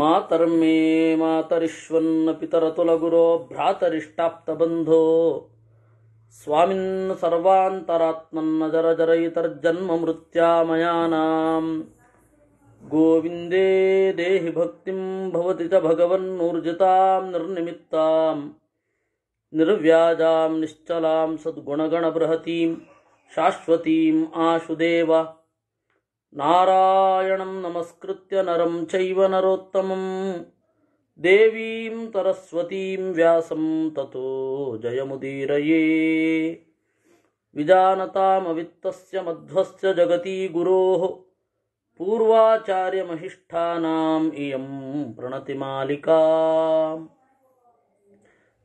मातर्मे मातरिष्वन्न पितरतुलगुरो भ्रातरिष्टाप्तबन्धो स्वामिन् सर्वान्तरात्मन्न जरजरयितर्जन्ममृत्या मयानाम् गोविन्दे देहि भक्तिं भवति च भगवन्नूर्जितां निर्निमित्तां निर्व्याजां निश्चलां सद्गुणगणबृहतीं शाश्वतीम् आशुदेव नारायणं नमस्कृत्य नरं चैव नरोत्तमं देवीं सरस्वतीं व्यासं ततो जयमुदीरये विजानतामवित्तस्य मध्वस्य जगती गुरोः पूर्वाचार्यमहिष्ठानाम् इयं प्रणतिमालिका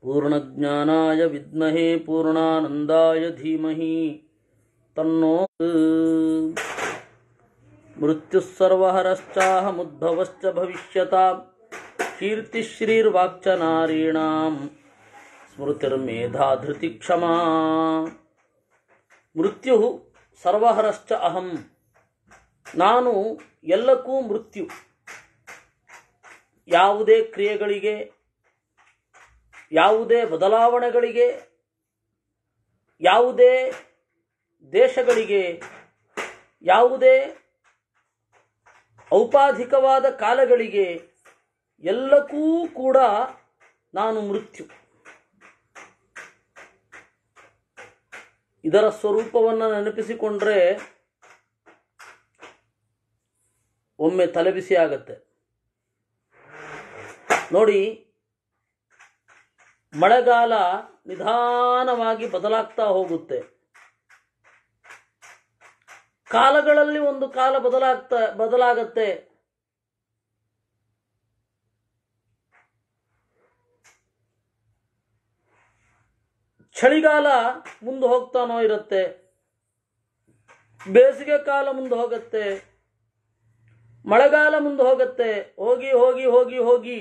पूर्णज्ञानाय विद्महे पूर्णानन्दाय धीमहि तन्नो ಮೃತ್ಯುಸ್ಸರ್ವಹರಶ್ಚಾಹಮುದ್ಭವಶ್ಚ ಭವಿಷ್ಯತಾ ಕೀರ್ತಿಶ್ರೀರ್ವಾಕ್ಚ ನಾರೀಣಾಂ ಸ್ಮೃತಿರ್ಮೇಧಾಧೃತಿ ಕ್ಷಮ ಕ್ಷಮಾ ಮೃತ್ಯು ಸರ್ವಹರಶ್ಚ ಅಹಂ ನಾನು ಎಲ್ಲಕ್ಕೂ ಮೃತ್ಯು ಯಾವುದೇ ಕ್ರಿಯೆಗಳಿಗೆ ಯಾವುದೇ ಬದಲಾವಣೆಗಳಿಗೆ ಯಾವುದೇ ದೇಶಗಳಿಗೆ ಯಾವುದೇ ಔಪಾಧಿಕವಾದ ಕಾಲಗಳಿಗೆ ಎಲ್ಲಕ್ಕೂ ಕೂಡ ನಾನು ಮೃತ್ಯು ಇದರ ಸ್ವರೂಪವನ್ನು ನೆನಪಿಸಿಕೊಂಡ್ರೆ ಒಮ್ಮೆ ತಲೆಬಿಸಿ ಆಗತ್ತೆ ನೋಡಿ ಮಳೆಗಾಲ ನಿಧಾನವಾಗಿ ಬದಲಾಗ್ತಾ ಹೋಗುತ್ತೆ ಕಾಲಗಳಲ್ಲಿ ಒಂದು ಕಾಲ ಬದಲಾಗ್ತ ಬದಲಾಗತ್ತೆ ಚಳಿಗಾಲ ಮುಂದೆ ಹೋಗ್ತಾನೋ ಇರುತ್ತೆ ಬೇಸಿಗೆ ಕಾಲ ಮುಂದೆ ಹೋಗುತ್ತೆ ಮಳೆಗಾಲ ಮುಂದೆ ಹೋಗುತ್ತೆ ಹೋಗಿ ಹೋಗಿ ಹೋಗಿ ಹೋಗಿ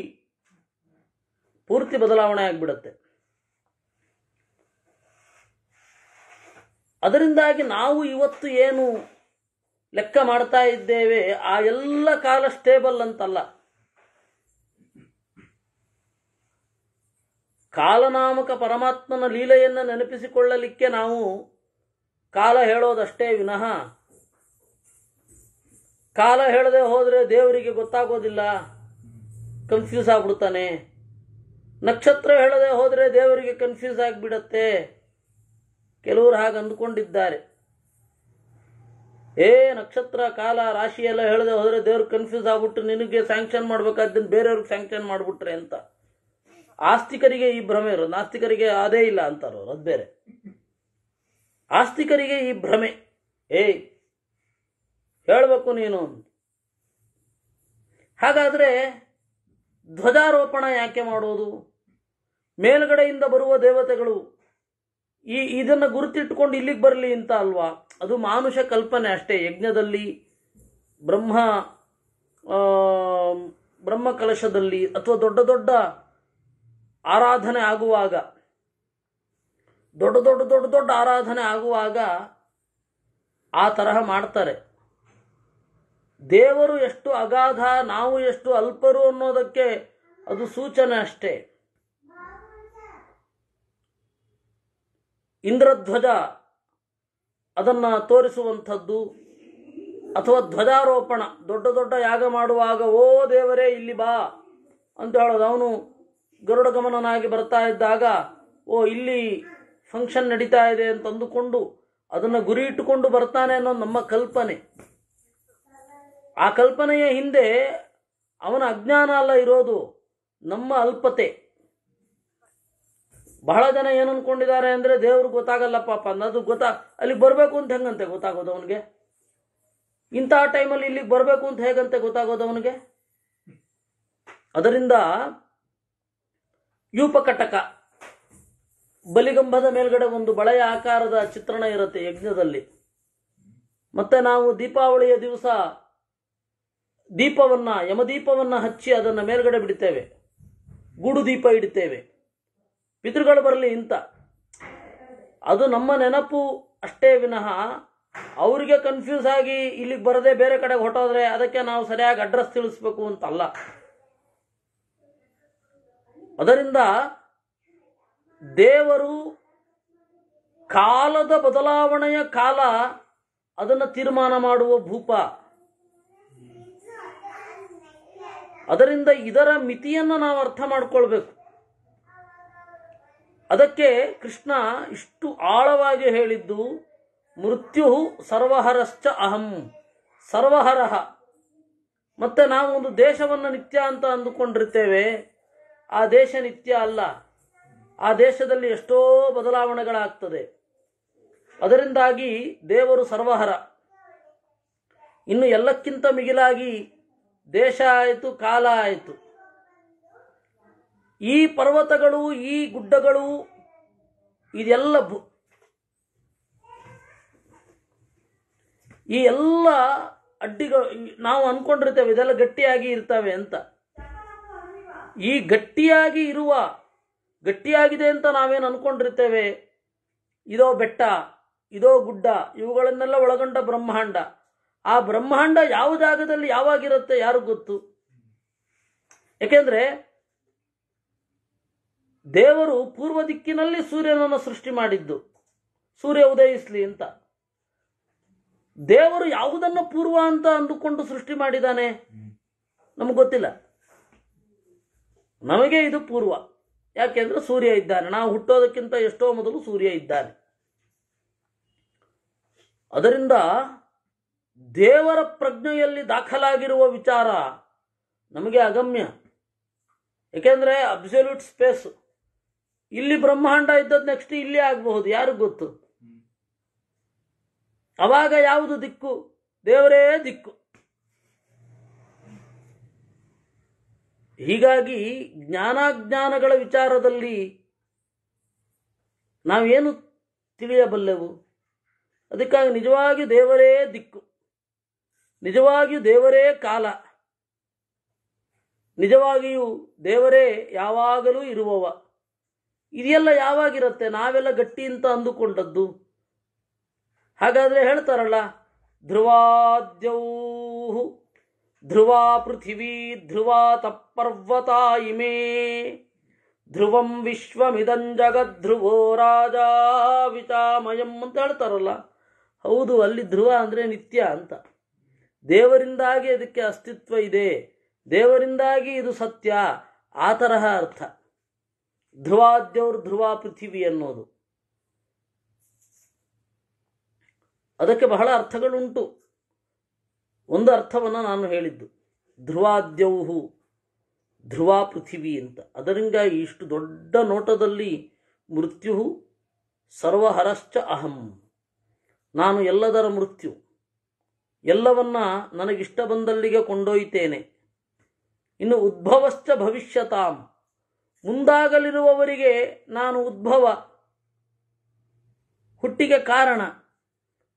ಪೂರ್ತಿ ಬದಲಾವಣೆ ಆಗಿಬಿಡುತ್ತೆ ಅದರಿಂದಾಗಿ ನಾವು ಇವತ್ತು ಏನು ಲೆಕ್ಕ ಮಾಡ್ತಾ ಇದ್ದೇವೆ ಆ ಎಲ್ಲ ಕಾಲ ಸ್ಟೇಬಲ್ ಅಂತಲ್ಲ ಕಾಲನಾಮಕ ಪರಮಾತ್ಮನ ಲೀಲೆಯನ್ನು ನೆನಪಿಸಿಕೊಳ್ಳಲಿಕ್ಕೆ ನಾವು ಕಾಲ ಹೇಳೋದಷ್ಟೇ ವಿನಃ ಕಾಲ ಹೇಳದೆ ಹೋದರೆ ದೇವರಿಗೆ ಗೊತ್ತಾಗೋದಿಲ್ಲ ಕನ್ಫ್ಯೂಸ್ ಆಗ್ಬಿಡ್ತಾನೆ ನಕ್ಷತ್ರ ಹೇಳದೆ ಹೋದರೆ ದೇವರಿಗೆ ಕನ್ಫ್ಯೂಸ್ ಆಗಿಬಿಡತ್ತೆ ಕೆಲವರು ಹಾಗೆ ಅಂದುಕೊಂಡಿದ್ದಾರೆ ಏ ನಕ್ಷತ್ರ ಕಾಲ ರಾಶಿ ಎಲ್ಲ ಹೇಳಿದೆ ಹೋದ್ರೆ ದೇವ್ರಿಗೆ ಕನ್ಫ್ಯೂಸ್ ಆಗ್ಬಿಟ್ಟು ನಿನಗೆ ಸ್ಯಾಂಕ್ಷನ್ ಮಾಡ್ಬೇಕಾದ್ದನ್ನು ಬೇರೆಯವ್ರಿಗೆ ಸ್ಯಾಂಕ್ಷನ್ ಮಾಡ್ಬಿಟ್ರೆ ಅಂತ ಆಸ್ತಿಕರಿಗೆ ಈ ಭ್ರಮೆ ಇರೋದು ನಾಸ್ತಿಕರಿಗೆ ಅದೇ ಇಲ್ಲ ಅಂತಾರೋ ಅದು ಬೇರೆ ಆಸ್ತಿಕರಿಗೆ ಈ ಭ್ರಮೆ ಏಯ್ ಹೇಳಬೇಕು ನೀನು ಹಾಗಾದರೆ ಧ್ವಜಾರೋಪಣ ಯಾಕೆ ಮಾಡೋದು ಮೇಲ್ಗಡೆಯಿಂದ ಬರುವ ದೇವತೆಗಳು ಈ ಇದನ್ನ ಗುರುತಿಟ್ಕೊಂಡು ಇಲ್ಲಿಗೆ ಬರಲಿ ಅಂತ ಅಲ್ವಾ ಅದು ಮಾನುಷ ಕಲ್ಪನೆ ಅಷ್ಟೇ ಯಜ್ಞದಲ್ಲಿ ಬ್ರಹ್ಮ ಬ್ರಹ್ಮ ಕಲಶದಲ್ಲಿ ಅಥವಾ ದೊಡ್ಡ ದೊಡ್ಡ ಆರಾಧನೆ ಆಗುವಾಗ ದೊಡ್ಡ ದೊಡ್ಡ ದೊಡ್ಡ ದೊಡ್ಡ ಆರಾಧನೆ ಆಗುವಾಗ ಆ ತರಹ ಮಾಡ್ತಾರೆ ದೇವರು ಎಷ್ಟು ಅಗಾಧ ನಾವು ಎಷ್ಟು ಅಲ್ಪರು ಅನ್ನೋದಕ್ಕೆ ಅದು ಸೂಚನೆ ಅಷ್ಟೇ ಇಂದ್ರಧ್ವಜ ಅದನ್ನು ತೋರಿಸುವಂಥದ್ದು ಅಥವಾ ಧ್ವಜಾರೋಪಣ ದೊಡ್ಡ ದೊಡ್ಡ ಯಾಗ ಮಾಡುವಾಗ ಓ ದೇವರೇ ಇಲ್ಲಿ ಬಾ ಅಂತ ಹೇಳೋದು ಅವನು ಗರುಡ ಗಮನನಾಗಿ ಬರ್ತಾ ಇದ್ದಾಗ ಓ ಇಲ್ಲಿ ಫಂಕ್ಷನ್ ನಡೀತಾ ಇದೆ ಅಂತ ಅಂದುಕೊಂಡು ಅದನ್ನು ಗುರಿ ಇಟ್ಟುಕೊಂಡು ಬರ್ತಾನೆ ಅನ್ನೋ ನಮ್ಮ ಕಲ್ಪನೆ ಆ ಕಲ್ಪನೆಯ ಹಿಂದೆ ಅವನ ಅಜ್ಞಾನ ಅಲ್ಲ ಇರೋದು ನಮ್ಮ ಅಲ್ಪತೆ ಬಹಳ ಜನ ಏನು ಅನ್ಕೊಂಡಿದ್ದಾರೆ ಅಂದರೆ ದೇವ್ರಿಗೆ ಗೊತ್ತಾಗಲ್ಲಪ್ಪ ಅನ್ನೋದು ಗೊತ್ತಾ ಅಲ್ಲಿಗೆ ಬರಬೇಕು ಅಂತ ಹೆಂಗಂತೆ ಗೊತ್ತಾಗೋದು ಅವನಿಗೆ ಇಂಥ ಟೈಮಲ್ಲಿ ಇಲ್ಲಿಗೆ ಬರಬೇಕು ಅಂತ ಹೇಗಂತೆ ಗೊತ್ತಾಗೋದು ಅವನಿಗೆ ಅದರಿಂದ ಯೂಪಕಟಕ ಬಲಿಗಂಬದ ಮೇಲ್ಗಡೆ ಒಂದು ಬಳೆಯ ಆಕಾರದ ಚಿತ್ರಣ ಇರುತ್ತೆ ಯಜ್ಞದಲ್ಲಿ ಮತ್ತೆ ನಾವು ದೀಪಾವಳಿಯ ದಿವಸ ದೀಪವನ್ನ ಯಮದೀಪವನ್ನ ಹಚ್ಚಿ ಅದನ್ನು ಮೇಲ್ಗಡೆ ಬಿಡುತ್ತೇವೆ ಗೂಡು ದೀಪ ಇಡುತ್ತೇವೆ ಪಿತೃಗಳು ಬರಲಿ ಇಂಥ ಅದು ನಮ್ಮ ನೆನಪು ಅಷ್ಟೇ ವಿನಃ ಅವರಿಗೆ ಕನ್ಫ್ಯೂಸ್ ಆಗಿ ಇಲ್ಲಿಗೆ ಬರದೆ ಬೇರೆ ಕಡೆಗೆ ಹೊಟ್ಟೋದ್ರೆ ಅದಕ್ಕೆ ನಾವು ಸರಿಯಾಗಿ ಅಡ್ರೆಸ್ ತಿಳಿಸ್ಬೇಕು ಅಂತಲ್ಲ ಅದರಿಂದ ದೇವರು ಕಾಲದ ಬದಲಾವಣೆಯ ಕಾಲ ಅದನ್ನು ತೀರ್ಮಾನ ಮಾಡುವ ಭೂಪ ಅದರಿಂದ ಇದರ ಮಿತಿಯನ್ನು ನಾವು ಅರ್ಥ ಮಾಡ್ಕೊಳ್ಬೇಕು ಅದಕ್ಕೆ ಕೃಷ್ಣ ಇಷ್ಟು ಆಳವಾಗಿ ಹೇಳಿದ್ದು ಮೃತ್ಯು ಸರ್ವಹರಶ್ಚ ಅಹಂ ಸರ್ವಹರಹ ಮತ್ತೆ ನಾವು ಒಂದು ದೇಶವನ್ನು ನಿತ್ಯ ಅಂತ ಅಂದುಕೊಂಡಿರ್ತೇವೆ ಆ ದೇಶ ನಿತ್ಯ ಅಲ್ಲ ಆ ದೇಶದಲ್ಲಿ ಎಷ್ಟೋ ಬದಲಾವಣೆಗಳಾಗ್ತದೆ ಅದರಿಂದಾಗಿ ದೇವರು ಸರ್ವಹರ ಇನ್ನು ಎಲ್ಲಕ್ಕಿಂತ ಮಿಗಿಲಾಗಿ ದೇಶ ಆಯಿತು ಕಾಲ ಆಯಿತು ಈ ಪರ್ವತಗಳು ಈ ಗುಡ್ಡಗಳು ಇದೆಲ್ಲ ಈ ಎಲ್ಲ ಅಡ್ಡಿಗಳು ನಾವು ಅನ್ಕೊಂಡಿರ್ತೇವೆ ಇದೆಲ್ಲ ಗಟ್ಟಿಯಾಗಿ ಇರ್ತವೆ ಅಂತ ಈ ಗಟ್ಟಿಯಾಗಿ ಇರುವ ಗಟ್ಟಿಯಾಗಿದೆ ಅಂತ ನಾವೇನು ಅನ್ಕೊಂಡಿರ್ತೇವೆ ಇದೋ ಬೆಟ್ಟ ಇದೋ ಗುಡ್ಡ ಇವುಗಳನ್ನೆಲ್ಲ ಒಳಗೊಂಡ ಬ್ರಹ್ಮಾಂಡ ಆ ಬ್ರಹ್ಮಾಂಡ ಯಾವ ಜಾಗದಲ್ಲಿ ಯಾವಾಗಿರುತ್ತೆ ಯಾರು ಗೊತ್ತು ಯಾಕೆಂದ್ರೆ ದೇವರು ಪೂರ್ವ ದಿಕ್ಕಿನಲ್ಲಿ ಸೂರ್ಯನನ್ನು ಸೃಷ್ಟಿ ಮಾಡಿದ್ದು ಸೂರ್ಯ ಉದಯಿಸ್ಲಿ ಅಂತ ದೇವರು ಯಾವುದನ್ನು ಪೂರ್ವ ಅಂತ ಅಂದುಕೊಂಡು ಸೃಷ್ಟಿ ಮಾಡಿದಾನೆ ನಮ್ಗೆ ಗೊತ್ತಿಲ್ಲ ನಮಗೆ ಇದು ಪೂರ್ವ ಯಾಕೆಂದ್ರೆ ಸೂರ್ಯ ಇದ್ದಾನೆ ನಾವು ಹುಟ್ಟೋದಕ್ಕಿಂತ ಎಷ್ಟೋ ಮೊದಲು ಸೂರ್ಯ ಇದ್ದಾನೆ ಅದರಿಂದ ದೇವರ ಪ್ರಜ್ಞೆಯಲ್ಲಿ ದಾಖಲಾಗಿರುವ ವಿಚಾರ ನಮಗೆ ಅಗಮ್ಯ ಏಕೆಂದರೆ ಅಬ್ಸಲ್ಯೂಟ್ ಸ್ಪೇಸ್ ಇಲ್ಲಿ ಬ್ರಹ್ಮಾಂಡ ಇದ್ದದ್ ನೆಕ್ಸ್ಟ್ ಇಲ್ಲಿ ಆಗಬಹುದು ಯಾರು ಗೊತ್ತು ಅವಾಗ ಯಾವುದು ದಿಕ್ಕು ದೇವರೇ ದಿಕ್ಕು ಹೀಗಾಗಿ ಜ್ಞಾನಾಜ್ಞಾನಗಳ ವಿಚಾರದಲ್ಲಿ ನಾವೇನು ತಿಳಿಯಬಲ್ಲೆವು ಅದಕ್ಕಾಗಿ ನಿಜವಾಗಿಯೂ ದೇವರೇ ದಿಕ್ಕು ನಿಜವಾಗಿಯೂ ದೇವರೇ ಕಾಲ ನಿಜವಾಗಿಯೂ ದೇವರೇ ಯಾವಾಗಲೂ ಇರುವವ ಇದೆಲ್ಲ ಯಾವಾಗಿರುತ್ತೆ ನಾವೆಲ್ಲ ಗಟ್ಟಿ ಅಂತ ಅಂದುಕೊಂಡದ್ದು ಹಾಗಾದರೆ ಹೇಳ್ತಾರಲ್ಲ ಧ್ರುವಾದ್ಯೌ ಧ್ರುವ ಪೃಥಿವೀ ಧ್ರುವ ತಪರ್ವತ ಇಮೇ ಧ್ರುವಂ ವಿಶ್ವಮಿದಂ ಧ್ರುವೋ ರಾಜ ವಿಚಾಮಯಂ ಅಂತ ಹೇಳ್ತಾರಲ್ಲ ಹೌದು ಅಲ್ಲಿ ಧ್ರುವ ಅಂದರೆ ನಿತ್ಯ ಅಂತ ದೇವರಿಂದಾಗಿ ಅದಕ್ಕೆ ಅಸ್ತಿತ್ವ ಇದೆ ದೇವರಿಂದಾಗಿ ಇದು ಸತ್ಯ ಆ ತರಹ ಅರ್ಥ ಧ್ರುವಾದ್ಯವ್ರು ಧ್ರುವ ಪೃಥಿವಿ ಅನ್ನೋದು ಅದಕ್ಕೆ ಬಹಳ ಅರ್ಥಗಳುಂಟು ಒಂದು ಅರ್ಥವನ್ನು ನಾನು ಹೇಳಿದ್ದು ಧ್ರುವಾದ್ಯವು ಧ್ರುವ ಪೃಥಿವಿ ಅಂತ ಅದರಿಂದ ಇಷ್ಟು ದೊಡ್ಡ ನೋಟದಲ್ಲಿ ಮೃತ್ಯು ಸರ್ವಹರಶ್ಚ ಅಹಂ ನಾನು ಎಲ್ಲದರ ಮೃತ್ಯು ಎಲ್ಲವನ್ನ ನನಗಿಷ್ಟ ಬಂದಲ್ಲಿಗೆ ಕೊಂಡೊಯ್ತೇನೆ ಇನ್ನು ಉದ್ಭವಶ್ಚ ಭವಿಷ್ಯತಾಂ ಮುಂದಾಗಲಿರುವವರಿಗೆ ನಾನು ಉದ್ಭವ ಹುಟ್ಟಿಗೆ ಕಾರಣ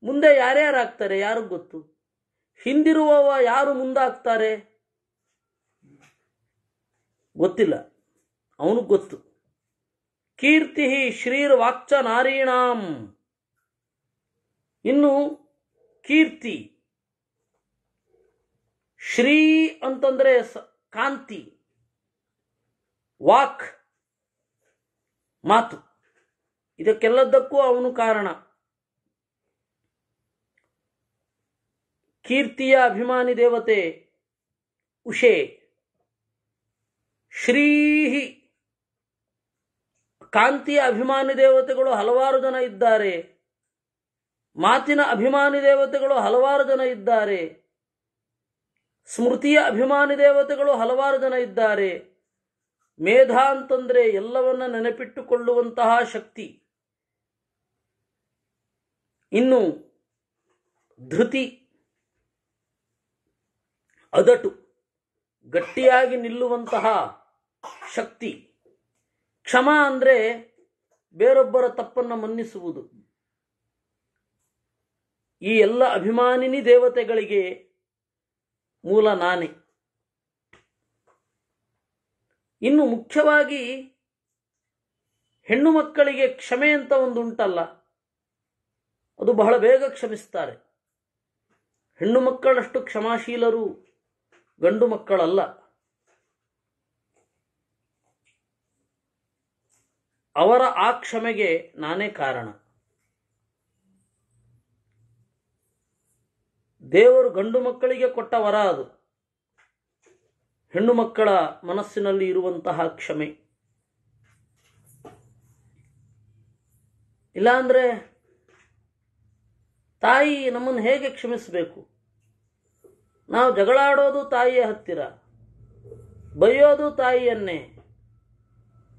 ಮುಂದೆ ಯಾರ್ಯಾರಾಗ್ತಾರೆ ಯಾರು ಗೊತ್ತು ಹಿಂದಿರುವವ ಯಾರು ಮುಂದಾಗ್ತಾರೆ ಗೊತ್ತಿಲ್ಲ ಅವನು ಗೊತ್ತು ಕೀರ್ತಿ ವಾಕ್ಚ ನಾರೀಣಾಂ ಇನ್ನು ಕೀರ್ತಿ ಶ್ರೀ ಅಂತಂದರೆ ಕಾಂತಿ ವಾಕ್ ಮಾತು ಇದಕ್ಕೆಲ್ಲದಕ್ಕೂ ಅವನು ಕಾರಣ ಕೀರ್ತಿಯ ಅಭಿಮಾನಿ ದೇವತೆ ಉಷೆ ಶ್ರೀಹಿ ಕಾಂತಿಯ ಅಭಿಮಾನಿ ದೇವತೆಗಳು ಹಲವಾರು ಜನ ಇದ್ದಾರೆ ಮಾತಿನ ಅಭಿಮಾನಿ ದೇವತೆಗಳು ಹಲವಾರು ಜನ ಇದ್ದಾರೆ ಸ್ಮೃತಿಯ ಅಭಿಮಾನಿ ದೇವತೆಗಳು ಹಲವಾರು ಜನ ಇದ್ದಾರೆ ಮೇಧ ಅಂತಂದ್ರೆ ಎಲ್ಲವನ್ನ ನೆನಪಿಟ್ಟುಕೊಳ್ಳುವಂತಹ ಶಕ್ತಿ ಇನ್ನು ಧೃತಿ ಅದಟು ಗಟ್ಟಿಯಾಗಿ ನಿಲ್ಲುವಂತಹ ಶಕ್ತಿ ಕ್ಷಮ ಅಂದರೆ ಬೇರೊಬ್ಬರ ತಪ್ಪನ್ನು ಮನ್ನಿಸುವುದು ಈ ಎಲ್ಲ ಅಭಿಮಾನಿನಿ ದೇವತೆಗಳಿಗೆ ಮೂಲ ನಾನೇ ಇನ್ನು ಮುಖ್ಯವಾಗಿ ಹೆಣ್ಣು ಮಕ್ಕಳಿಗೆ ಕ್ಷಮೆ ಅಂತ ಒಂದು ಉಂಟಲ್ಲ ಅದು ಬಹಳ ಬೇಗ ಕ್ಷಮಿಸ್ತಾರೆ ಹೆಣ್ಣು ಮಕ್ಕಳಷ್ಟು ಕ್ಷಮಾಶೀಲರು ಗಂಡು ಮಕ್ಕಳಲ್ಲ ಅವರ ಆ ಕ್ಷಮೆಗೆ ನಾನೇ ಕಾರಣ ದೇವರು ಗಂಡು ಮಕ್ಕಳಿಗೆ ಕೊಟ್ಟ ವರ ಅದು ಹೆಣ್ಣು ಮಕ್ಕಳ ಮನಸ್ಸಿನಲ್ಲಿ ಇರುವಂತಹ ಕ್ಷಮೆ ಇಲ್ಲಾಂದರೆ ತಾಯಿ ನಮ್ಮನ್ನು ಹೇಗೆ ಕ್ಷಮಿಸಬೇಕು ನಾವು ಜಗಳಾಡೋದು ತಾಯಿಯ ಹತ್ತಿರ ಬೈಯೋದು ತಾಯಿಯನ್ನೇ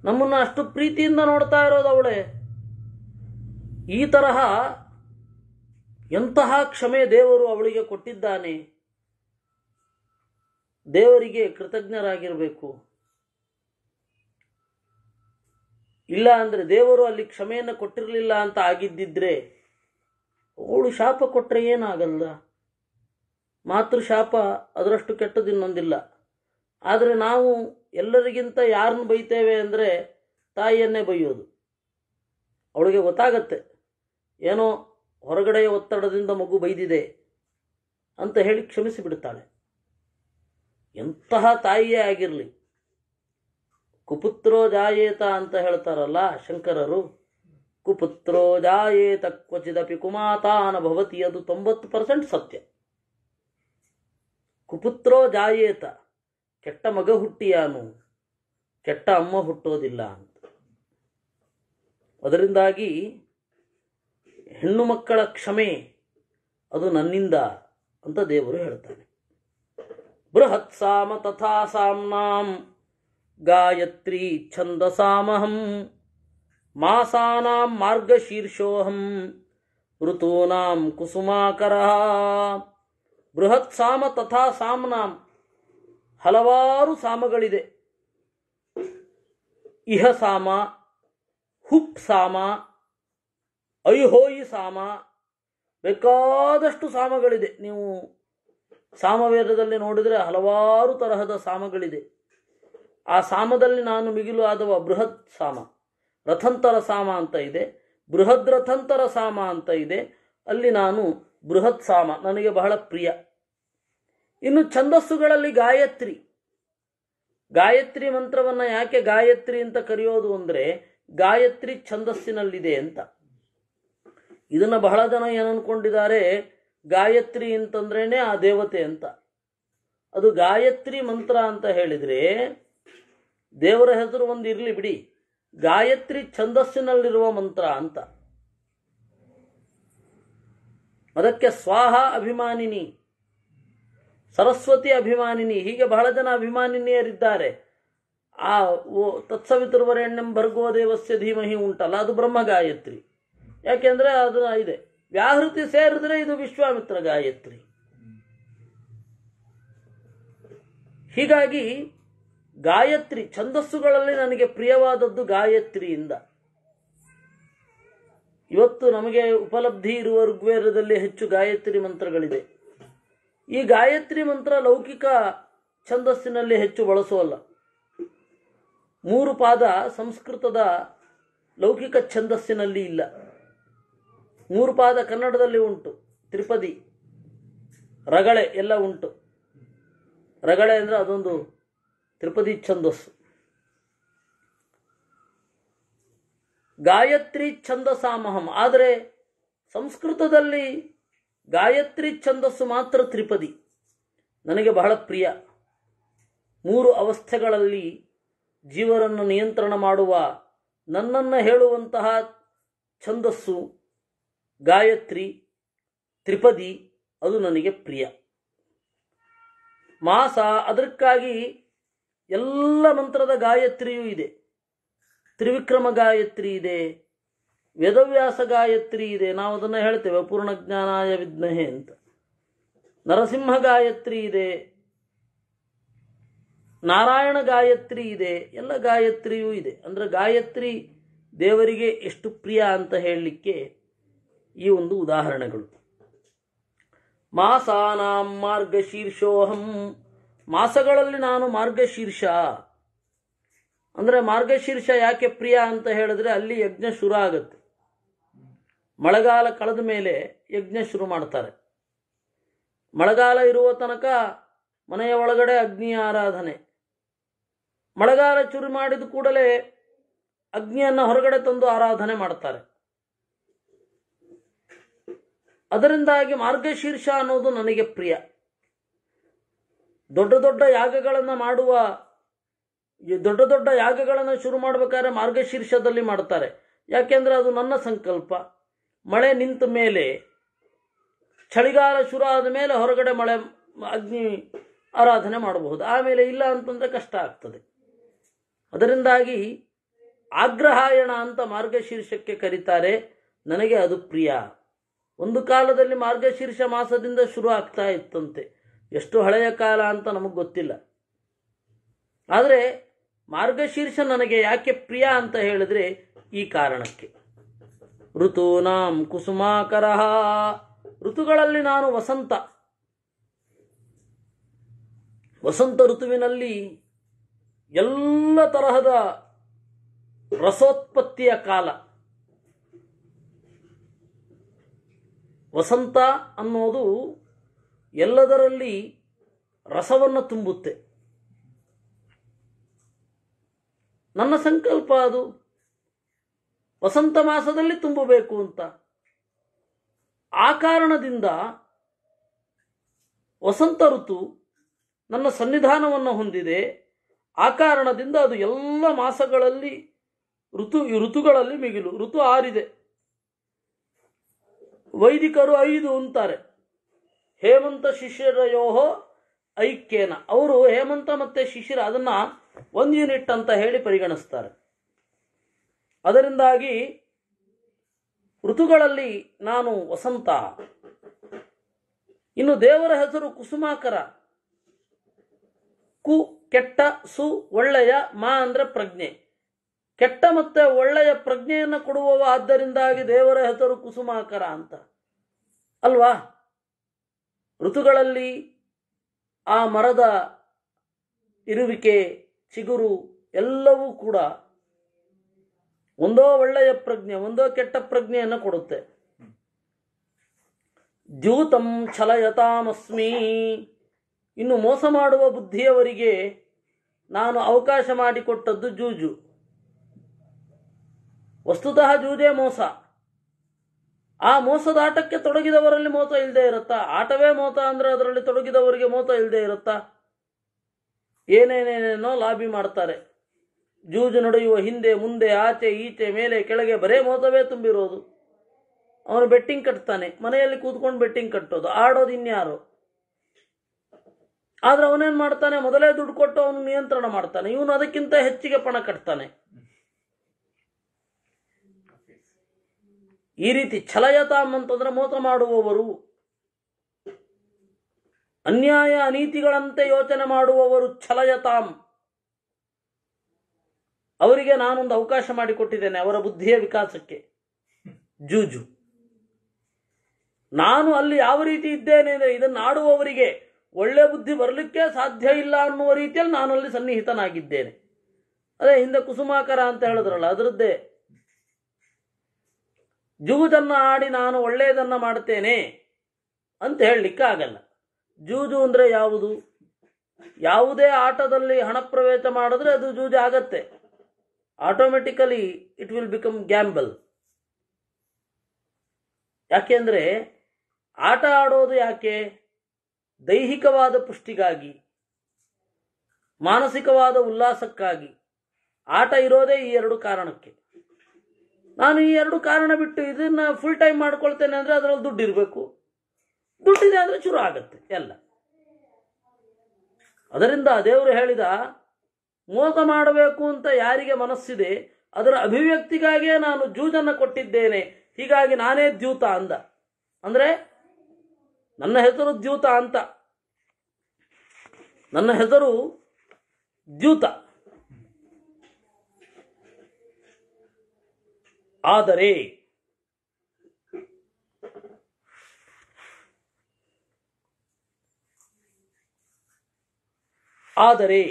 ನಮ್ಮನ್ನು ಅಷ್ಟು ಪ್ರೀತಿಯಿಂದ ನೋಡ್ತಾ ಇರೋದು ಅವಳೇ ಈ ತರಹ ಎಂತಹ ಕ್ಷಮೆ ದೇವರು ಅವಳಿಗೆ ಕೊಟ್ಟಿದ್ದಾನೆ ದೇವರಿಗೆ ಕೃತಜ್ಞರಾಗಿರಬೇಕು ಇಲ್ಲ ಅಂದರೆ ದೇವರು ಅಲ್ಲಿ ಕ್ಷಮೆಯನ್ನು ಕೊಟ್ಟಿರಲಿಲ್ಲ ಅಂತ ಆಗಿದ್ದಿದ್ರೆ ಅವಳು ಶಾಪ ಕೊಟ್ಟರೆ ಏನಾಗಲ್ಲ ಮಾತೃ ಶಾಪ ಅದರಷ್ಟು ಕೆಟ್ಟದಿನ್ನೊಂದಿಲ್ಲ ಆದರೆ ನಾವು ಎಲ್ಲರಿಗಿಂತ ಯಾರನ್ನು ಬೈತೇವೆ ಅಂದರೆ ತಾಯಿಯನ್ನೇ ಬೈಯೋದು ಅವಳಿಗೆ ಗೊತ್ತಾಗತ್ತೆ ಏನೋ ಹೊರಗಡೆಯ ಒತ್ತಡದಿಂದ ಮಗು ಬೈದಿದೆ ಅಂತ ಹೇಳಿ ಕ್ಷಮಿಸಿ ಬಿಡ್ತಾಳೆ ಎಂತಹ ತಾಯಿಯೇ ಆಗಿರಲಿ ಕುಪುತ್ರೋ ಜಾಯೇತ ಅಂತ ಹೇಳ್ತಾರಲ್ಲ ಶಂಕರರು ಕುಪುತ್ರೋ ಜಾಯೇತ ಕ್ವಚಿದಪಿ ಕುಮಾತಾನ ಭವತಿ ಅದು ತೊಂಬತ್ತು ಪರ್ಸೆಂಟ್ ಸತ್ಯ ಕುಪುತ್ರೋ ಜಾಯೇತ ಕೆಟ್ಟ ಮಗ ಹುಟ್ಟಿಯಾನು ಕೆಟ್ಟ ಅಮ್ಮ ಹುಟ್ಟೋದಿಲ್ಲ ಅಂತ ಅದರಿಂದಾಗಿ ಹೆಣ್ಣು ಮಕ್ಕಳ ಕ್ಷಮೆ ಅದು ನನ್ನಿಂದ ಅಂತ ದೇವರು ಹೇಳ್ತಾನೆ ಬೃಹತ್ಸಾಮ ತಥಾ ಸಾಮ್ನಾಂ ಗಾಯತ್ರಿ ಛಂದಸಾಮಹಂ ಮಾಸಾನಾಂ ಮಾರ್ಗಶೀರ್ಷೋಹಂ ಋತೂನಾಂ ಕುಸುಮಾಕರ ಸಾಮ ತಥಾ ಸಾಮ್ನಾಂ ಹಲವಾರು ಸಾಮಗಳಿದೆ ಇಹ ಸಾಮ ಹುಪ್ ಸಾಮ ಐಹೋಯಿ ಸಾಮ ಬೇಕಾದಷ್ಟು ಸಾಮಗಳಿದೆ ನೀವು ಸಾಮವೇದದಲ್ಲಿ ನೋಡಿದರೆ ಹಲವಾರು ತರಹದ ಸಾಮಗಳಿದೆ ಆ ಸಾಮದಲ್ಲಿ ನಾನು ಮಿಗಿಲು ಆದವ ಬೃಹತ್ ಸಾಮ ರಥಂತರ ಸಾಮ ಅಂತ ಇದೆ ಬೃಹದ್ ರಥಂತರ ಸಾಮ ಅಂತ ಇದೆ ಅಲ್ಲಿ ನಾನು ಬೃಹತ್ ಸಾಮ ನನಗೆ ಬಹಳ ಪ್ರಿಯ ಇನ್ನು ಛಂದಸ್ಸುಗಳಲ್ಲಿ ಗಾಯತ್ರಿ ಗಾಯತ್ರಿ ಮಂತ್ರವನ್ನು ಯಾಕೆ ಗಾಯತ್ರಿ ಅಂತ ಕರೆಯೋದು ಅಂದರೆ ಗಾಯತ್ರಿ ಛಂದಸ್ಸಿನಲ್ಲಿದೆ ಅಂತ ಇದನ್ನು ಬಹಳ ಜನ ಏನನ್ಕೊಂಡಿದ್ದಾರೆ ಗಾಯತ್ರಿ ಅಂತಂದ್ರೇನೆ ಆ ದೇವತೆ ಅಂತ ಅದು ಗಾಯತ್ರಿ ಮಂತ್ರ ಅಂತ ಹೇಳಿದರೆ ದೇವರ ಹೆಸರು ಒಂದು ಇರಲಿ ಬಿಡಿ ಗಾಯತ್ರಿ ಛಂದಸ್ಸಿನಲ್ಲಿರುವ ಮಂತ್ರ ಅಂತ ಅದಕ್ಕೆ ಸ್ವಾಹ ಅಭಿಮಾನಿನಿ ಸರಸ್ವತಿ ಅಭಿಮಾನಿನಿ ಹೀಗೆ ಬಹಳ ಜನ ಅಭಿಮಾನಿನಿಯರಿದ್ದಾರೆ ಆ ಓ ತತ್ಸವಿತುರ್ವರೆಣ್ಣಂ ಭರ್ಗೋ ದೇವಸ್ಯ ಧೀಮಹಿ ಉಂಟಲ್ಲ ಅದು ಬ್ರಹ್ಮ ಗಾಯತ್ರಿ ಯಾಕೆಂದರೆ ಅದು ಇದೆ ವ್ಯಾಹೃತಿ ಸೇರಿದ್ರೆ ಇದು ವಿಶ್ವಾಮಿತ್ರ ಗಾಯತ್ರಿ ಹೀಗಾಗಿ ಗಾಯತ್ರಿ ಛಂದಸ್ಸುಗಳಲ್ಲಿ ನನಗೆ ಪ್ರಿಯವಾದದ್ದು ಗಾಯತ್ರಿಯಿಂದ ಇವತ್ತು ನಮಗೆ ಉಪಲಬ್ಧಿ ಇರುವ ಋಗ್ವೇದದಲ್ಲಿ ಹೆಚ್ಚು ಗಾಯತ್ರಿ ಮಂತ್ರಗಳಿದೆ ಈ ಗಾಯತ್ರಿ ಮಂತ್ರ ಲೌಕಿಕ ಛಂದಸ್ಸಿನಲ್ಲಿ ಹೆಚ್ಚು ಬಳಸುವಲ್ಲ ಮೂರು ಪಾದ ಸಂಸ್ಕೃತದ ಲೌಕಿಕ ಛಂದಸ್ಸಿನಲ್ಲಿ ಇಲ್ಲ ಮೂರು ಪಾದ ಕನ್ನಡದಲ್ಲಿ ಉಂಟು ತ್ರಿಪದಿ ರಗಳೆ ಎಲ್ಲ ಉಂಟು ರಗಳೆ ಅಂದರೆ ಅದೊಂದು ತ್ರಿಪದಿ ಛಂದಸ್ಸು ಗಾಯತ್ರಿ ಛಂದಸಾಮಹಂ ಆದರೆ ಸಂಸ್ಕೃತದಲ್ಲಿ ಗಾಯತ್ರಿ ಛಂದಸ್ಸು ಮಾತ್ರ ತ್ರಿಪದಿ ನನಗೆ ಬಹಳ ಪ್ರಿಯ ಮೂರು ಅವಸ್ಥೆಗಳಲ್ಲಿ ಜೀವರನ್ನು ನಿಯಂತ್ರಣ ಮಾಡುವ ನನ್ನನ್ನು ಹೇಳುವಂತಹ ಛಂದಸ್ಸು ಗಾಯತ್ರಿ ತ್ರಿಪದಿ ಅದು ನನಗೆ ಪ್ರಿಯ ಮಾಸ ಅದಕ್ಕಾಗಿ ಎಲ್ಲ ಮಂತ್ರದ ಗಾಯತ್ರಿಯೂ ಇದೆ ತ್ರಿವಿಕ್ರಮ ಗಾಯತ್ರಿ ಇದೆ ವೇದವ್ಯಾಸ ಗಾಯತ್ರಿ ಇದೆ ನಾವು ಅದನ್ನು ಹೇಳ್ತೇವೆ ಪೂರ್ಣ ಜ್ಞಾನಾಯ ವಿಘ್ನಹೆ ಅಂತ ನರಸಿಂಹ ಗಾಯತ್ರಿ ಇದೆ ನಾರಾಯಣ ಗಾಯತ್ರಿ ಇದೆ ಎಲ್ಲ ಗಾಯತ್ರಿಯೂ ಇದೆ ಅಂದರೆ ಗಾಯತ್ರಿ ದೇವರಿಗೆ ಎಷ್ಟು ಪ್ರಿಯ ಅಂತ ಹೇಳಲಿಕ್ಕೆ ಈ ಒಂದು ಉದಾಹರಣೆಗಳು ಮಾಸಾನಾಂ ಮಾರ್ಗಶೀರ್ಷೋಹಂ ಮಾಸಗಳಲ್ಲಿ ನಾನು ಮಾರ್ಗಶೀರ್ಷ ಅಂದರೆ ಮಾರ್ಗಶೀರ್ಷ ಯಾಕೆ ಪ್ರಿಯ ಅಂತ ಹೇಳಿದ್ರೆ ಅಲ್ಲಿ ಯಜ್ಞ ಶುರು ಆಗುತ್ತೆ ಮಳೆಗಾಲ ಕಳೆದ ಮೇಲೆ ಯಜ್ಞ ಶುರು ಮಾಡ್ತಾರೆ ಮಳೆಗಾಲ ಇರುವ ತನಕ ಮನೆಯ ಒಳಗಡೆ ಅಗ್ನಿ ಆರಾಧನೆ ಮಳೆಗಾಲ ಚುರು ಮಾಡಿದ ಕೂಡಲೇ ಅಗ್ನಿಯನ್ನು ಹೊರಗಡೆ ತಂದು ಆರಾಧನೆ ಮಾಡ್ತಾರೆ ಅದರಿಂದಾಗಿ ಮಾರ್ಗಶೀರ್ಷ ಅನ್ನೋದು ನನಗೆ ಪ್ರಿಯ ದೊಡ್ಡ ದೊಡ್ಡ ಯಾಗಗಳನ್ನು ಮಾಡುವ ದೊಡ್ಡ ದೊಡ್ಡ ಯಾಗಗಳನ್ನು ಶುರು ಮಾಡಬೇಕಾದ್ರೆ ಮಾರ್ಗಶೀರ್ಷದಲ್ಲಿ ಮಾಡ್ತಾರೆ ಯಾಕೆಂದರೆ ಅದು ನನ್ನ ಸಂಕಲ್ಪ ಮಳೆ ನಿಂತ ಮೇಲೆ ಚಳಿಗಾಲ ಶುರು ಆದ ಮೇಲೆ ಹೊರಗಡೆ ಮಳೆ ಅಗ್ನಿ ಆರಾಧನೆ ಮಾಡಬಹುದು ಆಮೇಲೆ ಇಲ್ಲ ಅಂತಂದರೆ ಕಷ್ಟ ಆಗ್ತದೆ ಅದರಿಂದಾಗಿ ಆಗ್ರಹಾಯಣ ಅಂತ ಮಾರ್ಗಶೀರ್ಷಕ್ಕೆ ಕರೀತಾರೆ ನನಗೆ ಅದು ಪ್ರಿಯ ಒಂದು ಕಾಲದಲ್ಲಿ ಮಾರ್ಗಶೀರ್ಷ ಮಾಸದಿಂದ ಶುರು ಆಗ್ತಾ ಇತ್ತಂತೆ ಎಷ್ಟು ಹಳೆಯ ಕಾಲ ಅಂತ ನಮಗೆ ಗೊತ್ತಿಲ್ಲ ಆದರೆ ಮಾರ್ಗಶೀರ್ಷ ನನಗೆ ಯಾಕೆ ಪ್ರಿಯ ಅಂತ ಹೇಳಿದ್ರೆ ಈ ಕಾರಣಕ್ಕೆ ಋತೂನಾಂ ಕುಸುಮಾಕರ ಋತುಗಳಲ್ಲಿ ನಾನು ವಸಂತ ವಸಂತ ಋತುವಿನಲ್ಲಿ ಎಲ್ಲ ತರಹದ ರಸೋತ್ಪತ್ತಿಯ ಕಾಲ ವಸಂತ ಅನ್ನೋದು ಎಲ್ಲದರಲ್ಲಿ ರಸವನ್ನು ತುಂಬುತ್ತೆ ನನ್ನ ಸಂಕಲ್ಪ ಅದು ವಸಂತ ಮಾಸದಲ್ಲಿ ತುಂಬಬೇಕು ಅಂತ ಆ ಕಾರಣದಿಂದ ವಸಂತ ಋತು ನನ್ನ ಸನ್ನಿಧಾನವನ್ನು ಹೊಂದಿದೆ ಆ ಕಾರಣದಿಂದ ಅದು ಎಲ್ಲ ಮಾಸಗಳಲ್ಲಿ ಋತು ಋತುಗಳಲ್ಲಿ ಮಿಗಿಲು ಋತು ಆರಿದೆ ವೈದಿಕರು ಐದು ಅಂತಾರೆ ಹೇಮಂತ ಶಿಶಿರಯೋಹೋ ಐಕ್ಯೇನ ಅವರು ಹೇಮಂತ ಮತ್ತೆ ಶಿಶಿರ ಅದನ್ನ ಒಂದು ಯೂನಿಟ್ ಅಂತ ಹೇಳಿ ಪರಿಗಣಿಸ್ತಾರೆ ಅದರಿಂದಾಗಿ ಋತುಗಳಲ್ಲಿ ನಾನು ವಸಂತ ಇನ್ನು ದೇವರ ಹೆಸರು ಕುಸುಮಾಕರ ಕು ಕೆಟ್ಟ ಸು ಒಳ್ಳೆಯ ಮಾ ಅಂದ್ರೆ ಪ್ರಜ್ಞೆ ಕೆಟ್ಟ ಮತ್ತೆ ಒಳ್ಳೆಯ ಪ್ರಜ್ಞೆಯನ್ನು ಕೊಡುವವ ಆದ್ದರಿಂದಾಗಿ ದೇವರ ಹೆಸರು ಕುಸುಮಾಕರ ಅಂತ ಅಲ್ವಾ ಋತುಗಳಲ್ಲಿ ಆ ಮರದ ಇರುವಿಕೆ ಚಿಗುರು ಎಲ್ಲವೂ ಕೂಡ ಒಂದೋ ಒಳ್ಳೆಯ ಪ್ರಜ್ಞೆ ಒಂದೋ ಕೆಟ್ಟ ಪ್ರಜ್ಞೆಯನ್ನು ಕೊಡುತ್ತೆ ದ್ಯೂತಂ ಛಲಯತಾಮಸ್ಮಿ ಇನ್ನು ಮೋಸ ಮಾಡುವ ಬುದ್ಧಿಯವರಿಗೆ ನಾನು ಅವಕಾಶ ಮಾಡಿಕೊಟ್ಟದ್ದು ಜೂಜು ವಸ್ತುತಃ ಜೂಜೇ ಮೋಸ ಆ ಮೋಸದ ಆಟಕ್ಕೆ ತೊಡಗಿದವರಲ್ಲಿ ಮೋಸ ಇಲ್ಲದೆ ಇರುತ್ತಾ ಆಟವೇ ಮೋಸ ಅಂದರೆ ಅದರಲ್ಲಿ ತೊಡಗಿದವರಿಗೆ ಮೋಸ ಇಲ್ಲದೆ ಇರುತ್ತಾ ಏನೇನೇನೇನೋ ಲಾಬಿ ಮಾಡ್ತಾರೆ ಜೂಜು ನಡೆಯುವ ಹಿಂದೆ ಮುಂದೆ ಆಚೆ ಈಚೆ ಮೇಲೆ ಕೆಳಗೆ ಬರೇ ಮೋಸವೇ ತುಂಬಿರೋದು ಅವನು ಬೆಟ್ಟಿಂಗ್ ಕಟ್ತಾನೆ ಮನೆಯಲ್ಲಿ ಕೂತ್ಕೊಂಡು ಬೆಟ್ಟಿಂಗ್ ಕಟ್ಟೋದು ಆಡೋದು ಇನ್ಯಾರು ಆದ್ರೆ ಅವನೇನು ಮಾಡ್ತಾನೆ ಮೊದಲೇ ದುಡ್ಡು ಕೊಟ್ಟು ಅವನು ನಿಯಂತ್ರಣ ಮಾಡ್ತಾನೆ ಇವನು ಅದಕ್ಕಿಂತ ಹೆಚ್ಚಿಗೆ ಪಣ ಕಟ್ತಾನೆ ಈ ರೀತಿ ಛಲಯತಾಮ್ ಅಂತಂದ್ರೆ ಮೋಸ ಮಾಡುವವರು ಅನ್ಯಾಯ ಅನೀತಿಗಳಂತೆ ಯೋಚನೆ ಮಾಡುವವರು ಛಲಯತಾಮ್ ಅವರಿಗೆ ನಾನೊಂದು ಅವಕಾಶ ಮಾಡಿಕೊಟ್ಟಿದ್ದೇನೆ ಅವರ ಬುದ್ಧಿಯ ವಿಕಾಸಕ್ಕೆ ಜೂಜು ನಾನು ಅಲ್ಲಿ ಯಾವ ರೀತಿ ಇದ್ದೇನೆ ಅಂದರೆ ಇದನ್ನು ಆಡುವವರಿಗೆ ಒಳ್ಳೆ ಬುದ್ಧಿ ಬರಲಿಕ್ಕೆ ಸಾಧ್ಯ ಇಲ್ಲ ಅನ್ನುವ ರೀತಿಯಲ್ಲಿ ನಾನು ಅಲ್ಲಿ ಸನ್ನಿಹಿತನಾಗಿದ್ದೇನೆ ಅದೇ ಹಿಂದೆ ಕುಸುಮಾಕರ ಅಂತ ಹೇಳಿದ್ರಲ್ಲ ಅದರದ್ದೇ ಜೂಜನ್ನು ಆಡಿ ನಾನು ಒಳ್ಳೆಯದನ್ನು ಮಾಡುತ್ತೇನೆ ಅಂತ ಹೇಳಲಿಕ್ಕೆ ಆಗಲ್ಲ ಜೂಜು ಅಂದರೆ ಯಾವುದು ಯಾವುದೇ ಆಟದಲ್ಲಿ ಹಣ ಪ್ರವೇಶ ಮಾಡಿದ್ರೆ ಅದು ಜೂಜು ಆಗತ್ತೆ automatically it will become gamble ಯಾಕೆಂದರೆ ಆಟ ಆಡೋದು ಯಾಕೆ ದೈಹಿಕವಾದ ಪುಷ್ಟಿಗಾಗಿ ಮಾನಸಿಕವಾದ ಉಲ್ಲಾಸಕ್ಕಾಗಿ ಆಟ ಇರೋದೇ ಈ ಎರಡು ಕಾರಣಕ್ಕೆ ನಾನು ಈ ಎರಡು ಕಾರಣ ಬಿಟ್ಟು ಇದನ್ನ ಫುಲ್ ಟೈಮ್ ಮಾಡ್ಕೊಳ್ತೇನೆ ಅಂದರೆ ಅದರಲ್ಲಿ ದುಡ್ಡು ಇರಬೇಕು ದುಡ್ಡಿದೆ ಅಂದರೆ ಶುರು ಆಗತ್ತೆ ಎಲ್ಲ ಅದರಿಂದ ದೇವರು ಹೇಳಿದ ಮೋಸ ಮಾಡಬೇಕು ಅಂತ ಯಾರಿಗೆ ಮನಸ್ಸಿದೆ ಅದರ ಅಭಿವ್ಯಕ್ತಿಗಾಗಿಯೇ ನಾನು ಜೂಜನ್ನು ಕೊಟ್ಟಿದ್ದೇನೆ ಹೀಗಾಗಿ ನಾನೇ ದ್ಯೂತ ಅಂದ ಅಂದರೆ ನನ್ನ ಹೆಸರು ದ್ಯೂತ ಅಂತ ನನ್ನ ಹೆಸರು ದ್ಯೂತ ಆದರೆ ಆದರೆ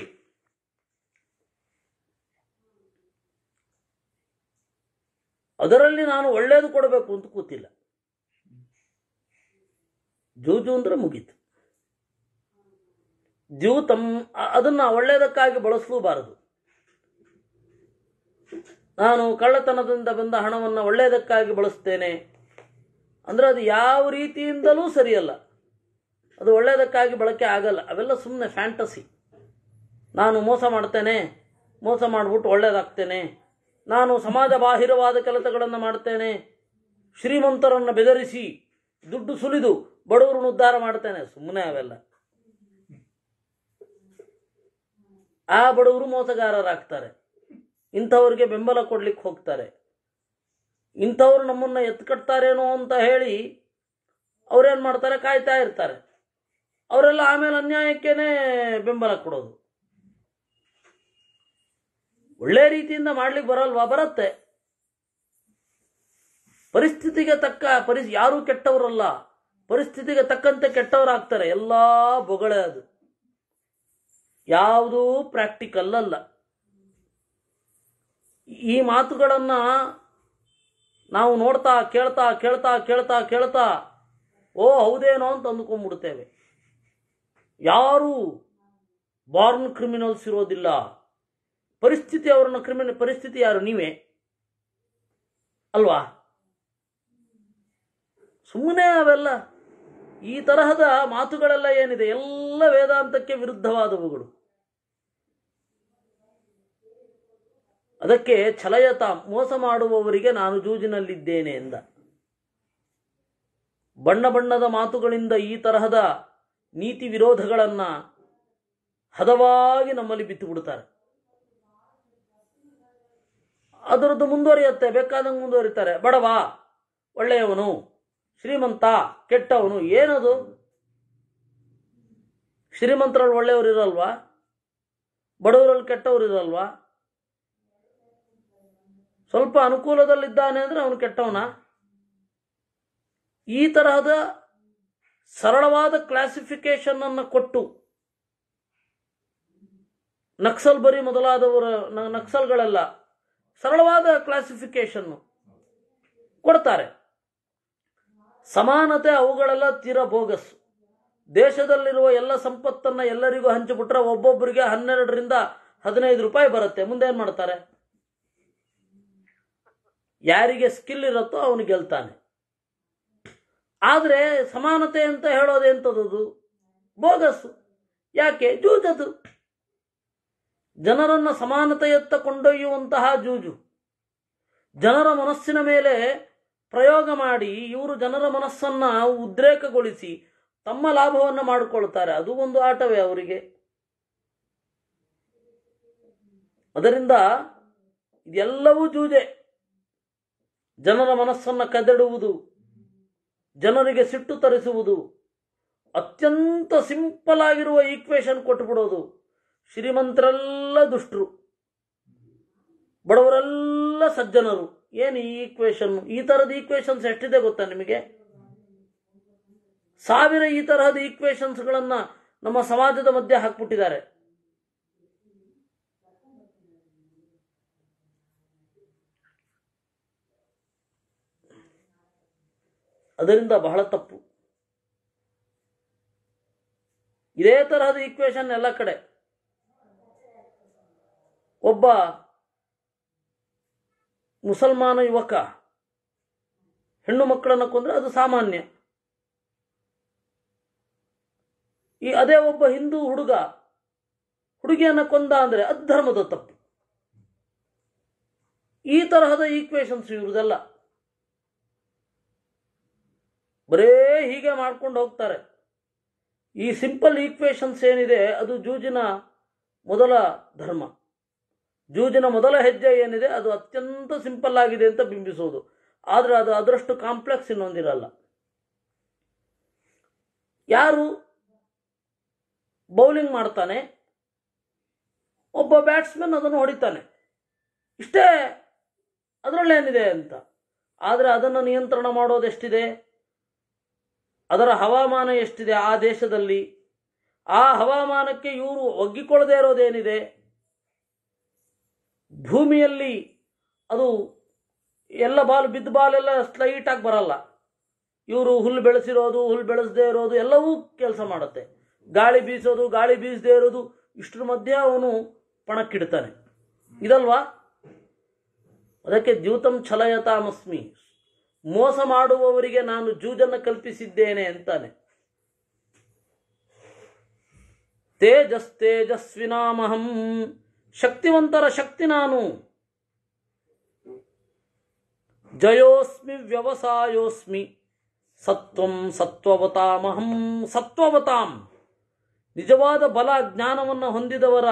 ಅದರಲ್ಲಿ ನಾನು ಒಳ್ಳೆಯದು ಕೊಡಬೇಕು ಅಂತ ಕೂತಿಲ್ಲ ಜೂಜು ಅಂದ್ರೆ ಮುಗೀತು ಜೂ ತಮ್ಮ ಅದನ್ನು ಒಳ್ಳೆಯದಕ್ಕಾಗಿ ಬಳಸಲೂಬಾರದು ನಾನು ಕಳ್ಳತನದಿಂದ ಬಂದ ಹಣವನ್ನು ಒಳ್ಳೆಯದಕ್ಕಾಗಿ ಬಳಸ್ತೇನೆ ಅಂದರೆ ಅದು ಯಾವ ರೀತಿಯಿಂದಲೂ ಸರಿಯಲ್ಲ ಅದು ಒಳ್ಳೆಯದಕ್ಕಾಗಿ ಬಳಕೆ ಆಗಲ್ಲ ಅವೆಲ್ಲ ಸುಮ್ಮನೆ ಫ್ಯಾಂಟಸಿ ನಾನು ಮೋಸ ಮಾಡ್ತೇನೆ ಮೋಸ ಮಾಡಿಬಿಟ್ಟು ಒಳ್ಳೆಯದಾಗ್ತೇನೆ ನಾನು ಸಮಾಜ ಬಾಹಿರವಾದ ಕೆಲಸಗಳನ್ನು ಮಾಡ್ತೇನೆ ಶ್ರೀಮಂತರನ್ನು ಬೆದರಿಸಿ ದುಡ್ಡು ಸುಲಿದು ಬಡವರನ್ನು ಉದ್ಧಾರ ಮಾಡ್ತೇನೆ ಸುಮ್ಮನೆ ಅವೆಲ್ಲ ಆ ಬಡವರು ಮೋಸಗಾರರಾಗ್ತಾರೆ ಇಂಥವ್ರಿಗೆ ಬೆಂಬಲ ಕೊಡ್ಲಿಕ್ಕೆ ಹೋಗ್ತಾರೆ ಇಂಥವ್ರು ನಮ್ಮನ್ನು ಎತ್ಕಟ್ತಾರೇನೋ ಅಂತ ಹೇಳಿ ಅವ್ರೇನು ಮಾಡ್ತಾರೆ ಕಾಯ್ತಾ ಇರ್ತಾರೆ ಅವರೆಲ್ಲ ಆಮೇಲೆ ಅನ್ಯಾಯಕ್ಕೇನೆ ಬೆಂಬಲ ಕೊಡೋದು ಒಳ್ಳೆ ರೀತಿಯಿಂದ ಮಾಡ್ಲಿಕ್ಕೆ ಬರಲ್ವಾ ಬರತ್ತೆ ಪರಿಸ್ಥಿತಿಗೆ ತಕ್ಕ ಪರಿ ಯಾರೂ ಕೆಟ್ಟವರಲ್ಲ ಪರಿಸ್ಥಿತಿಗೆ ತಕ್ಕಂತೆ ಕೆಟ್ಟವರಾಗ್ತಾರೆ ಎಲ್ಲ ಬೊಗಳೆ ಅದು ಯಾವುದೂ ಪ್ರಾಕ್ಟಿಕಲ್ ಅಲ್ಲ ಈ ಮಾತುಗಳನ್ನು ನಾವು ನೋಡ್ತಾ ಕೇಳ್ತಾ ಕೇಳ್ತಾ ಕೇಳ್ತಾ ಕೇಳ್ತಾ ಓ ಹೌದೇನೋ ಅಂತ ಅಂದುಕೊಂಡ್ಬಿಡ್ತೇವೆ ಯಾರೂ ಬಾರ್ನ್ ಕ್ರಿಮಿನಲ್ಸ್ ಇರೋದಿಲ್ಲ ಪರಿಸ್ಥಿತಿ ಅವ್ರನ್ನ ಕ್ರಿಮಿನಲ್ ಪರಿಸ್ಥಿತಿ ಯಾರು ನೀವೇ ಅಲ್ವಾ ಸುಮ್ಮನೆ ಅವೆಲ್ಲ ಈ ತರಹದ ಮಾತುಗಳೆಲ್ಲ ಏನಿದೆ ಎಲ್ಲ ವೇದಾಂತಕ್ಕೆ ವಿರುದ್ಧವಾದವುಗಳು ಅದಕ್ಕೆ ಛಲಯತ ಮೋಸ ಮಾಡುವವರಿಗೆ ನಾನು ಜೂಜಿನಲ್ಲಿದ್ದೇನೆ ಎಂದ ಬಣ್ಣ ಬಣ್ಣದ ಮಾತುಗಳಿಂದ ಈ ತರಹದ ನೀತಿ ವಿರೋಧಗಳನ್ನು ಹದವಾಗಿ ನಮ್ಮಲ್ಲಿ ಬಿತ್ತು ಬಿಡ್ತಾರೆ ಅದರದ್ದು ಮುಂದುವರಿಯುತ್ತೆ ಬೇಕಾದಂಗೆ ಮುಂದುವರಿತಾರೆ ಬಡವ ಒಳ್ಳೆಯವನು ಶ್ರೀಮಂತ ಕೆಟ್ಟವನು ಏನದು ಶ್ರೀಮಂತರಲ್ಲಿ ಒಳ್ಳೆಯವರು ಇರಲ್ವಾ ಬಡವರಲ್ಲಿ ಕೆಟ್ಟವರು ಇರಲ್ವಾ ಸ್ವಲ್ಪ ಅನುಕೂಲದಲ್ಲಿದ್ದಾನೆ ಅಂದರೆ ಅವನು ಕೆಟ್ಟವನ ಈ ತರಹದ ಸರಳವಾದ ಕ್ಲಾಸಿಫಿಕೇಶನ್ ಅನ್ನು ಕೊಟ್ಟು ನಕ್ಸಲ್ ಬರಿ ಮೊದಲಾದವರ ನಕ್ಸಲ್ಗಳೆಲ್ಲ ಸರಳವಾದ ಕ್ಲಾಸಿಫಿಕೇಶನ್ನು ಕೊಡ್ತಾರೆ ಸಮಾನತೆ ಅವುಗಳೆಲ್ಲ ತೀರ ಬೋಗಸ್ ದೇಶದಲ್ಲಿರುವ ಎಲ್ಲ ಸಂಪತ್ತನ್ನು ಎಲ್ಲರಿಗೂ ಹಂಚಿಬಿಟ್ರೆ ಒಬ್ಬೊಬ್ಬರಿಗೆ ಹನ್ನೆರಡರಿಂದ ಹದಿನೈದು ರೂಪಾಯಿ ಬರುತ್ತೆ ಮುಂದೆ ಏನು ಮಾಡ್ತಾರೆ ಯಾರಿಗೆ ಸ್ಕಿಲ್ ಇರುತ್ತೋ ಅವನು ಗೆಲ್ತಾನೆ ಆದರೆ ಸಮಾನತೆ ಅಂತ ಹೇಳೋದೆಂಥದ್ದು ಬೋಗಸ್ಸು ಯಾಕೆ ಜೂಜದು ಜನರನ್ನು ಸಮಾನತೆಯತ್ತ ಕೊಂಡೊಯ್ಯುವಂತಹ ಜೂಜು ಜನರ ಮನಸ್ಸಿನ ಮೇಲೆ ಪ್ರಯೋಗ ಮಾಡಿ ಇವರು ಜನರ ಮನಸ್ಸನ್ನು ಉದ್ರೇಕಗೊಳಿಸಿ ತಮ್ಮ ಲಾಭವನ್ನು ಮಾಡಿಕೊಳ್ತಾರೆ ಅದು ಒಂದು ಆಟವೇ ಅವರಿಗೆ ಅದರಿಂದ ಇದೆಲ್ಲವೂ ಜೂಜೆ ಜನರ ಮನಸ್ಸನ್ನು ಕದಡುವುದು ಜನರಿಗೆ ಸಿಟ್ಟು ತರಿಸುವುದು ಅತ್ಯಂತ ಸಿಂಪಲ್ ಆಗಿರುವ ಈಕ್ವೇಶನ್ ಕೊಟ್ಟುಬಿಡೋದು ಶ್ರೀಮಂತರೆಲ್ಲ ದುಷ್ಟರು ಬಡವರೆಲ್ಲ ಸಜ್ಜನರು ಏನು ಈ ಈಕ್ವೇಶನ್ ಈ ತರಹದ ಈಕ್ವೇಶನ್ಸ್ ಎಷ್ಟಿದೆ ಗೊತ್ತಾ ನಿಮಗೆ ಸಾವಿರ ಈ ತರಹದ ಈಕ್ವೇಶನ್ಸ್ಗಳನ್ನು ನಮ್ಮ ಸಮಾಜದ ಮಧ್ಯೆ ಹಾಕ್ಬಿಟ್ಟಿದ್ದಾರೆ ಅದರಿಂದ ಬಹಳ ತಪ್ಪು ಇದೇ ತರಹದ ಈಕ್ವೇಶನ್ ಎಲ್ಲ ಕಡೆ ಒಬ್ಬ ಮುಸಲ್ಮಾನ ಯುವಕ ಹೆಣ್ಣು ಮಕ್ಕಳನ್ನು ಕೊಂದ್ರೆ ಅದು ಸಾಮಾನ್ಯ ಈ ಅದೇ ಒಬ್ಬ ಹಿಂದೂ ಹುಡುಗ ಹುಡುಗಿಯನ್ನು ಕೊಂದ ಅಂದ್ರೆ ಅಧರ್ಮದ ತಪ್ಪು ಈ ತರಹದ ಈಕ್ವೇಶನ್ಸ್ ಇರುವುದಲ್ಲ ಬರೇ ಹೀಗೆ ಮಾಡ್ಕೊಂಡು ಹೋಗ್ತಾರೆ ಈ ಸಿಂಪಲ್ ಈಕ್ವೇಶನ್ಸ್ ಏನಿದೆ ಅದು ಜೂಜಿನ ಮೊದಲ ಧರ್ಮ ಜೂಜಿನ ಮೊದಲ ಹೆಜ್ಜೆ ಏನಿದೆ ಅದು ಅತ್ಯಂತ ಸಿಂಪಲ್ ಆಗಿದೆ ಅಂತ ಬಿಂಬಿಸೋದು ಆದರೆ ಅದು ಅದರಷ್ಟು ಕಾಂಪ್ಲೆಕ್ಸ್ ಇನ್ನೊಂದಿರಲ್ಲ ಯಾರು ಬೌಲಿಂಗ್ ಮಾಡ್ತಾನೆ ಒಬ್ಬ ಬ್ಯಾಟ್ಸ್ಮನ್ ಅದನ್ನು ಹೊಡಿತಾನೆ ಇಷ್ಟೇ ಅದರಲ್ಲೇನಿದೆ ಅಂತ ಆದರೆ ಅದನ್ನು ನಿಯಂತ್ರಣ ಮಾಡೋದೆಷ್ಟಿದೆ ಅದರ ಹವಾಮಾನ ಎಷ್ಟಿದೆ ಆ ದೇಶದಲ್ಲಿ ಆ ಹವಾಮಾನಕ್ಕೆ ಇವರು ಒಗ್ಗಿಕೊಳ್ಳದೆ ಇರೋದೇನಿದೆ ಭೂಮಿಯಲ್ಲಿ ಅದು ಎಲ್ಲ ಬಾಲ್ ಬಿದ್ದ ಬಾಲೆಲ್ಲ ಸ್ಲೈಟಾಗಿ ಬರಲ್ಲ ಇವರು ಹುಲ್ಲು ಬೆಳೆಸಿರೋದು ಹುಲ್ಲು ಬೆಳೆಸದೇ ಇರೋದು ಎಲ್ಲವೂ ಕೆಲಸ ಮಾಡುತ್ತೆ ಗಾಳಿ ಬೀಸೋದು ಗಾಳಿ ಬೀಸದೇ ಇರೋದು ಇಷ್ಟರ ಮಧ್ಯೆ ಅವನು ಪಣಕ್ಕಿಡ್ತಾನೆ ಇದಲ್ವಾ ಅದಕ್ಕೆ ದ್ಯೂತಂ ಛಲಯತಾಮಸ್ಮಿ ಮೋಸ ಮಾಡುವವರಿಗೆ ನಾನು ಜೂಜನ್ನು ಕಲ್ಪಿಸಿದ್ದೇನೆ ಅಂತಾನೆ ತೇಜಸ್ ತೇಜಸ್ವಿನಾಮಹಂ ಶಕ್ತಿವಂತರ ಶಕ್ತಿ ನಾನು ಜಯೋಸ್ಮಿ ವ್ಯವಸಾಯೋಸ್ಮಿ ಸತ್ವಂ ಸತ್ವವತಾಮಹಂ ಸತ್ವವತಾಂ ನಿಜವಾದ ಬಲ ಜ್ಞಾನವನ್ನು ಹೊಂದಿದವರ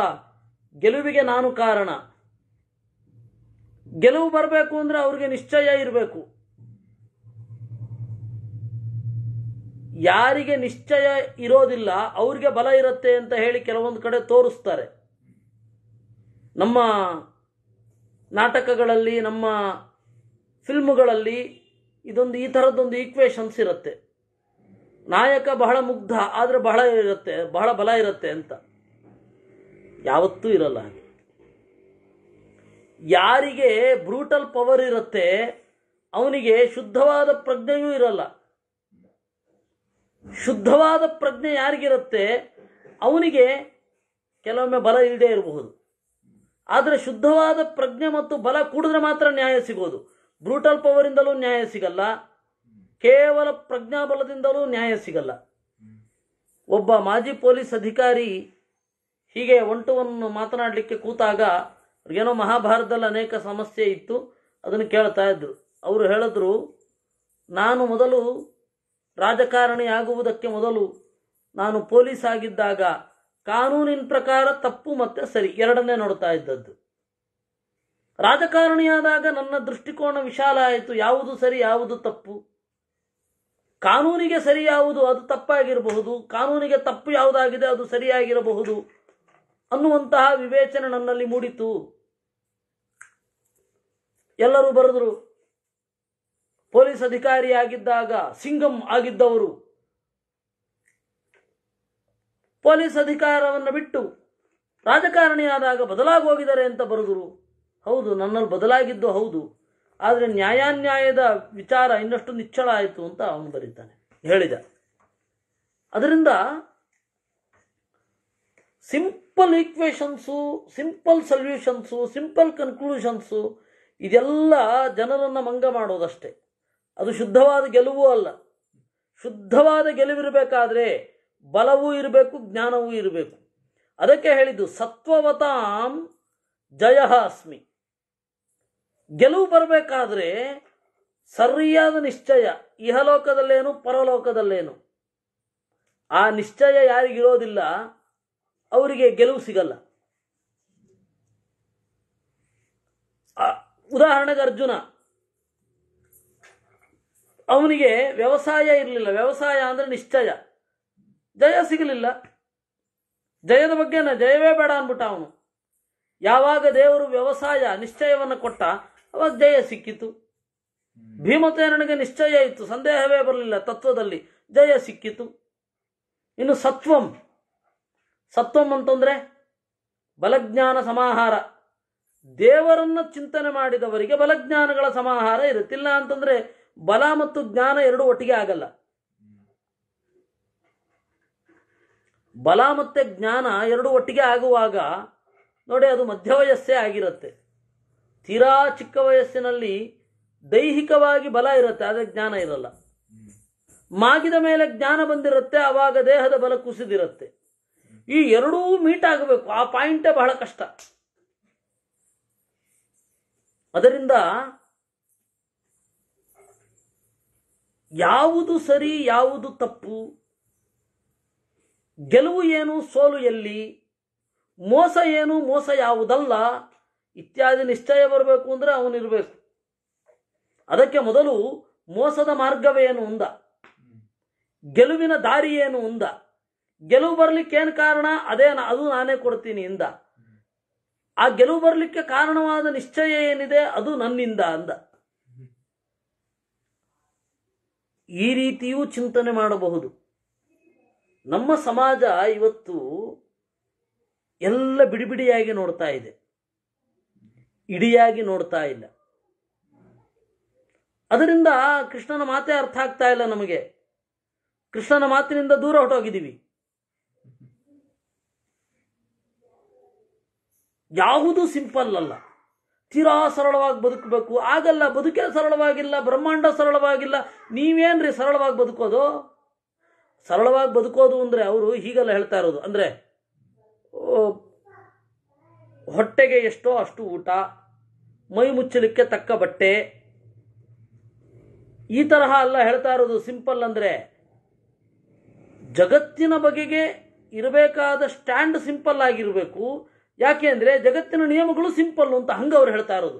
ಗೆಲುವಿಗೆ ನಾನು ಕಾರಣ ಗೆಲುವು ಬರಬೇಕು ಅಂದರೆ ಅವರಿಗೆ ನಿಶ್ಚಯ ಇರಬೇಕು ಯಾರಿಗೆ ನಿಶ್ಚಯ ಇರೋದಿಲ್ಲ ಅವ್ರಿಗೆ ಬಲ ಇರುತ್ತೆ ಅಂತ ಹೇಳಿ ಕೆಲವೊಂದು ಕಡೆ ತೋರಿಸ್ತಾರೆ ನಮ್ಮ ನಾಟಕಗಳಲ್ಲಿ ನಮ್ಮ ಫಿಲ್ಮುಗಳಲ್ಲಿ ಇದೊಂದು ಈ ಥರದ್ದೊಂದು ಈಕ್ವೇಶನ್ಸ್ ಇರುತ್ತೆ ನಾಯಕ ಬಹಳ ಮುಗ್ಧ ಆದರೆ ಬಹಳ ಇರುತ್ತೆ ಬಹಳ ಬಲ ಇರುತ್ತೆ ಅಂತ ಯಾವತ್ತೂ ಇರಲ್ಲ ಯಾರಿಗೆ ಬ್ರೂಟಲ್ ಪವರ್ ಇರುತ್ತೆ ಅವನಿಗೆ ಶುದ್ಧವಾದ ಪ್ರಜ್ಞೆಯೂ ಇರಲ್ಲ ಶುದ್ಧವಾದ ಪ್ರಜ್ಞೆ ಯಾರಿಗಿರುತ್ತೆ ಅವನಿಗೆ ಕೆಲವೊಮ್ಮೆ ಬಲ ಇಲ್ಲದೆ ಇರಬಹುದು ಆದರೆ ಶುದ್ಧವಾದ ಪ್ರಜ್ಞೆ ಮತ್ತು ಬಲ ಕೂಡಿದ್ರೆ ಮಾತ್ರ ನ್ಯಾಯ ಸಿಗೋದು ಬ್ರೂಟಲ್ ಪವರಿಂದಲೂ ನ್ಯಾಯ ಸಿಗಲ್ಲ ಕೇವಲ ಪ್ರಜ್ಞಾಬಲದಿಂದಲೂ ನ್ಯಾಯ ಸಿಗಲ್ಲ ಒಬ್ಬ ಮಾಜಿ ಪೊಲೀಸ್ ಅಧಿಕಾರಿ ಹೀಗೆ ಒಂಟುವನ್ನು ಮಾತನಾಡಲಿಕ್ಕೆ ಕೂತಾಗ ಏನೋ ಮಹಾಭಾರತದಲ್ಲಿ ಅನೇಕ ಸಮಸ್ಯೆ ಇತ್ತು ಅದನ್ನು ಕೇಳ್ತಾ ಇದ್ರು ಅವರು ಹೇಳಿದ್ರು ನಾನು ಮೊದಲು ರಾಜಕಾರಣಿಯಾಗುವುದಕ್ಕೆ ಮೊದಲು ನಾನು ಪೊಲೀಸ್ ಆಗಿದ್ದಾಗ ಕಾನೂನಿನ ಪ್ರಕಾರ ತಪ್ಪು ಮತ್ತೆ ಸರಿ ಎರಡನ್ನೇ ನೋಡ್ತಾ ಇದ್ದದ್ದು ರಾಜಕಾರಣಿಯಾದಾಗ ನನ್ನ ದೃಷ್ಟಿಕೋನ ವಿಶಾಲ ಆಯಿತು ಯಾವುದು ಸರಿ ಯಾವುದು ತಪ್ಪು ಕಾನೂನಿಗೆ ಸರಿ ಯಾವುದು ಅದು ತಪ್ಪಾಗಿರಬಹುದು ಕಾನೂನಿಗೆ ತಪ್ಪು ಯಾವುದಾಗಿದೆ ಅದು ಸರಿಯಾಗಿರಬಹುದು ಅನ್ನುವಂತಹ ವಿವೇಚನೆ ನನ್ನಲ್ಲಿ ಮೂಡಿತು ಎಲ್ಲರೂ ಬರೆದರು ಪೊಲೀಸ್ ಅಧಿಕಾರಿಯಾಗಿದ್ದಾಗ ಸಿಂಗಂ ಆಗಿದ್ದವರು ಪೊಲೀಸ್ ಅಧಿಕಾರವನ್ನು ಬಿಟ್ಟು ರಾಜಕಾರಣಿಯಾದಾಗ ಬದಲಾಗೋಗಿದ್ದಾರೆ ಅಂತ ಬರೆದರು ಹೌದು ನನ್ನಲ್ಲಿ ಬದಲಾಗಿದ್ದು ಹೌದು ಆದರೆ ನ್ಯಾಯಾನ್ಯಾಯದ ವಿಚಾರ ಇನ್ನಷ್ಟು ನಿಚ್ಚಳ ಆಯಿತು ಅಂತ ಅವನು ಬರೀತಾನೆ ಹೇಳಿದ ಅದರಿಂದ simple equations simple solutions simple conclusions ಇದೆಲ್ಲ ಜನರನ್ನು ಮಂಗ ಮಾಡೋದಷ್ಟೇ ಅದು ಶುದ್ಧವಾದ ಗೆಲುವು ಅಲ್ಲ ಶುದ್ಧವಾದ ಗೆಲುವಿರಬೇಕಾದ್ರೆ ಬಲವೂ ಇರಬೇಕು ಜ್ಞಾನವೂ ಇರಬೇಕು ಅದಕ್ಕೆ ಹೇಳಿದ್ದು ಸತ್ವವತಾಂ ಜಯ ಅಸ್ಮಿ ಗೆಲುವು ಬರಬೇಕಾದ್ರೆ ಸರಿಯಾದ ನಿಶ್ಚಯ ಇಹಲೋಕದಲ್ಲೇನು ಪರಲೋಕದಲ್ಲೇನು ಆ ನಿಶ್ಚಯ ಯಾರಿಗಿರೋದಿಲ್ಲ ಅವರಿಗೆ ಗೆಲುವು ಸಿಗಲ್ಲ ಉದಾಹರಣೆಗೆ ಅರ್ಜುನ ಅವನಿಗೆ ವ್ಯವಸಾಯ ಇರಲಿಲ್ಲ ವ್ಯವಸಾಯ ಅಂದರೆ ನಿಶ್ಚಯ ಜಯ ಸಿಗಲಿಲ್ಲ ಜಯದ ಬಗ್ಗೆ ಜಯವೇ ಬೇಡ ಅಂದ್ಬಿಟ್ಟ ಅವನು ಯಾವಾಗ ದೇವರು ವ್ಯವಸಾಯ ನಿಶ್ಚಯವನ್ನು ಕೊಟ್ಟ ಅವಾಗ ಜಯ ಸಿಕ್ಕಿತು ನನಗೆ ನಿಶ್ಚಯ ಇತ್ತು ಸಂದೇಹವೇ ಬರಲಿಲ್ಲ ತತ್ವದಲ್ಲಿ ಜಯ ಸಿಕ್ಕಿತು ಇನ್ನು ಸತ್ವಂ ಸತ್ವಂ ಅಂತಂದ್ರೆ ಬಲಜ್ಞಾನ ಸಮಾಹಾರ ದೇವರನ್ನು ಚಿಂತನೆ ಮಾಡಿದವರಿಗೆ ಬಲಜ್ಞಾನಗಳ ಸಮಾಹಾರ ಇರುತ್ತಿಲ್ಲ ಅಂತಂದ್ರೆ ಬಲ ಮತ್ತು ಜ್ಞಾನ ಎರಡು ಒಟ್ಟಿಗೆ ಆಗಲ್ಲ ಬಲ ಮತ್ತೆ ಜ್ಞಾನ ಎರಡು ಒಟ್ಟಿಗೆ ಆಗುವಾಗ ನೋಡಿ ಅದು ಮಧ್ಯ ವಯಸ್ಸೇ ಆಗಿರುತ್ತೆ ತೀರಾ ಚಿಕ್ಕ ವಯಸ್ಸಿನಲ್ಲಿ ದೈಹಿಕವಾಗಿ ಬಲ ಇರುತ್ತೆ ಆದರೆ ಜ್ಞಾನ ಇರಲ್ಲ ಮಾಗಿದ ಮೇಲೆ ಜ್ಞಾನ ಬಂದಿರುತ್ತೆ ಆವಾಗ ದೇಹದ ಬಲ ಕುಸಿದಿರುತ್ತೆ ಈ ಎರಡೂ ಮೀಟ್ ಆಗಬೇಕು ಆ ಪಾಯಿಂಟೇ ಬಹಳ ಕಷ್ಟ ಅದರಿಂದ ಯಾವುದು ಸರಿ ಯಾವುದು ತಪ್ಪು ಗೆಲುವು ಏನು ಸೋಲು ಎಲ್ಲಿ ಮೋಸ ಏನು ಮೋಸ ಯಾವುದಲ್ಲ ಇತ್ಯಾದಿ ನಿಶ್ಚಯ ಬರಬೇಕು ಅಂದರೆ ಅವನಿರಬೇಕು ಅದಕ್ಕೆ ಮೊದಲು ಮೋಸದ ಮಾರ್ಗವೇನು ಉಂದ ಗೆಲುವಿನ ದಾರಿ ಏನು ಉಂದ ಗೆಲುವು ಬರಲಿಕ್ಕೇನು ಕಾರಣ ಅದೇ ಅದು ನಾನೇ ಕೊಡ್ತೀನಿ ಇಂದ ಆ ಗೆಲುವು ಬರಲಿಕ್ಕೆ ಕಾರಣವಾದ ನಿಶ್ಚಯ ಏನಿದೆ ಅದು ನನ್ನಿಂದ ಅಂದ ಈ ರೀತಿಯೂ ಚಿಂತನೆ ಮಾಡಬಹುದು ನಮ್ಮ ಸಮಾಜ ಇವತ್ತು ಎಲ್ಲ ಬಿಡಿಬಿಡಿಯಾಗಿ ನೋಡ್ತಾ ಇದೆ ಇಡಿಯಾಗಿ ನೋಡ್ತಾ ಇಲ್ಲ ಅದರಿಂದ ಕೃಷ್ಣನ ಮಾತೇ ಅರ್ಥ ಆಗ್ತಾ ಇಲ್ಲ ನಮಗೆ ಕೃಷ್ಣನ ಮಾತಿನಿಂದ ದೂರ ಹೊಟ್ಟೋಗಿದ್ದೀವಿ ಯಾವುದು ಸಿಂಪಲ್ ಅಲ್ಲ ತೀರಾ ಸರಳವಾಗಿ ಬದುಕಬೇಕು ಆಗಲ್ಲ ಬದುಕೇ ಸರಳವಾಗಿಲ್ಲ ಬ್ರಹ್ಮಾಂಡ ಸರಳವಾಗಿಲ್ಲ ನೀವೇನ್ರಿ ಸರಳವಾಗಿ ಬದುಕೋದು ಸರಳವಾಗಿ ಬದುಕೋದು ಅಂದರೆ ಅವರು ಹೀಗೆಲ್ಲ ಹೇಳ್ತಾ ಇರೋದು ಅಂದರೆ ಹೊಟ್ಟೆಗೆ ಎಷ್ಟೋ ಅಷ್ಟು ಊಟ ಮೈ ಮುಚ್ಚಲಿಕ್ಕೆ ತಕ್ಕ ಬಟ್ಟೆ ಈ ತರಹ ಎಲ್ಲ ಹೇಳ್ತಾ ಇರೋದು ಸಿಂಪಲ್ ಅಂದರೆ ಜಗತ್ತಿನ ಬಗೆಗೆ ಇರಬೇಕಾದ ಸ್ಟ್ಯಾಂಡ್ ಸಿಂಪಲ್ ಆಗಿರಬೇಕು ಯಾಕೆ ಅಂದರೆ ಜಗತ್ತಿನ ನಿಯಮಗಳು ಸಿಂಪಲ್ ಅಂತ ಹಂಗ ಅವ್ರು ಹೇಳ್ತಾ ಇರೋದು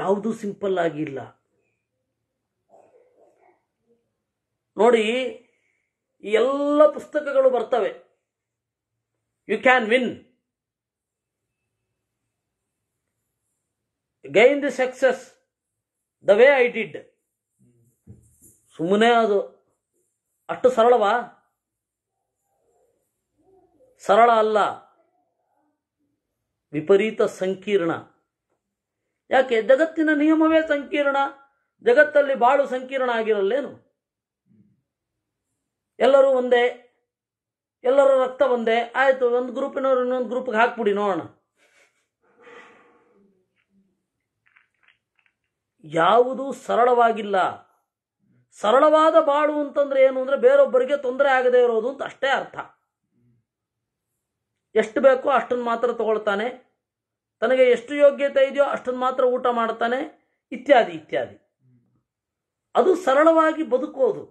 ಯಾವುದು ಸಿಂಪಲ್ ಆಗಿಲ್ಲ ನೋಡಿ ಈ ಎಲ್ಲ ಪುಸ್ತಕಗಳು ಬರ್ತವೆ you can win gain the success the way I did ಸುಮ್ಮನೆ ಅದು ಅಷ್ಟು ಸರಳವಾ ಸರಳ ಅಲ್ಲ ವಿಪರೀತ ಸಂಕೀರ್ಣ ಯಾಕೆ ಜಗತ್ತಿನ ನಿಯಮವೇ ಸಂಕೀರ್ಣ ಜಗತ್ತಲ್ಲಿ ಬಾಳು ಸಂಕೀರ್ಣ ಆಗಿರಲ್ಲೇನು ಎಲ್ಲರೂ ಒಂದೇ ಎಲ್ಲರ ರಕ್ತ ಒಂದೇ ಆಯಿತು ಒಂದು ಗ್ರೂಪಿನವರು ಇನ್ನೊಂದು ಗ್ರೂಪ್ಗೆ ಹಾಕ್ಬಿಡಿ ನೋಡೋಣ ಯಾವುದೂ ಸರಳವಾಗಿಲ್ಲ ಸರಳವಾದ ಬಾಳು ಅಂತಂದ್ರೆ ಏನು ಅಂದರೆ ಬೇರೊಬ್ಬರಿಗೆ ತೊಂದರೆ ಆಗದೇ ಇರೋದು ಅಂತ ಅಷ್ಟೇ ಅರ್ಥ ಎಷ್ಟು ಬೇಕೋ ಅಷ್ಟನ್ನು ಮಾತ್ರ ತಗೊಳ್ತಾನೆ ತನಗೆ ಎಷ್ಟು ಯೋಗ್ಯತೆ ಇದೆಯೋ ಅಷ್ಟನ್ನು ಮಾತ್ರ ಊಟ ಮಾಡ್ತಾನೆ ಇತ್ಯಾದಿ ಇತ್ಯಾದಿ ಅದು ಸರಳವಾಗಿ ಬದುಕೋದು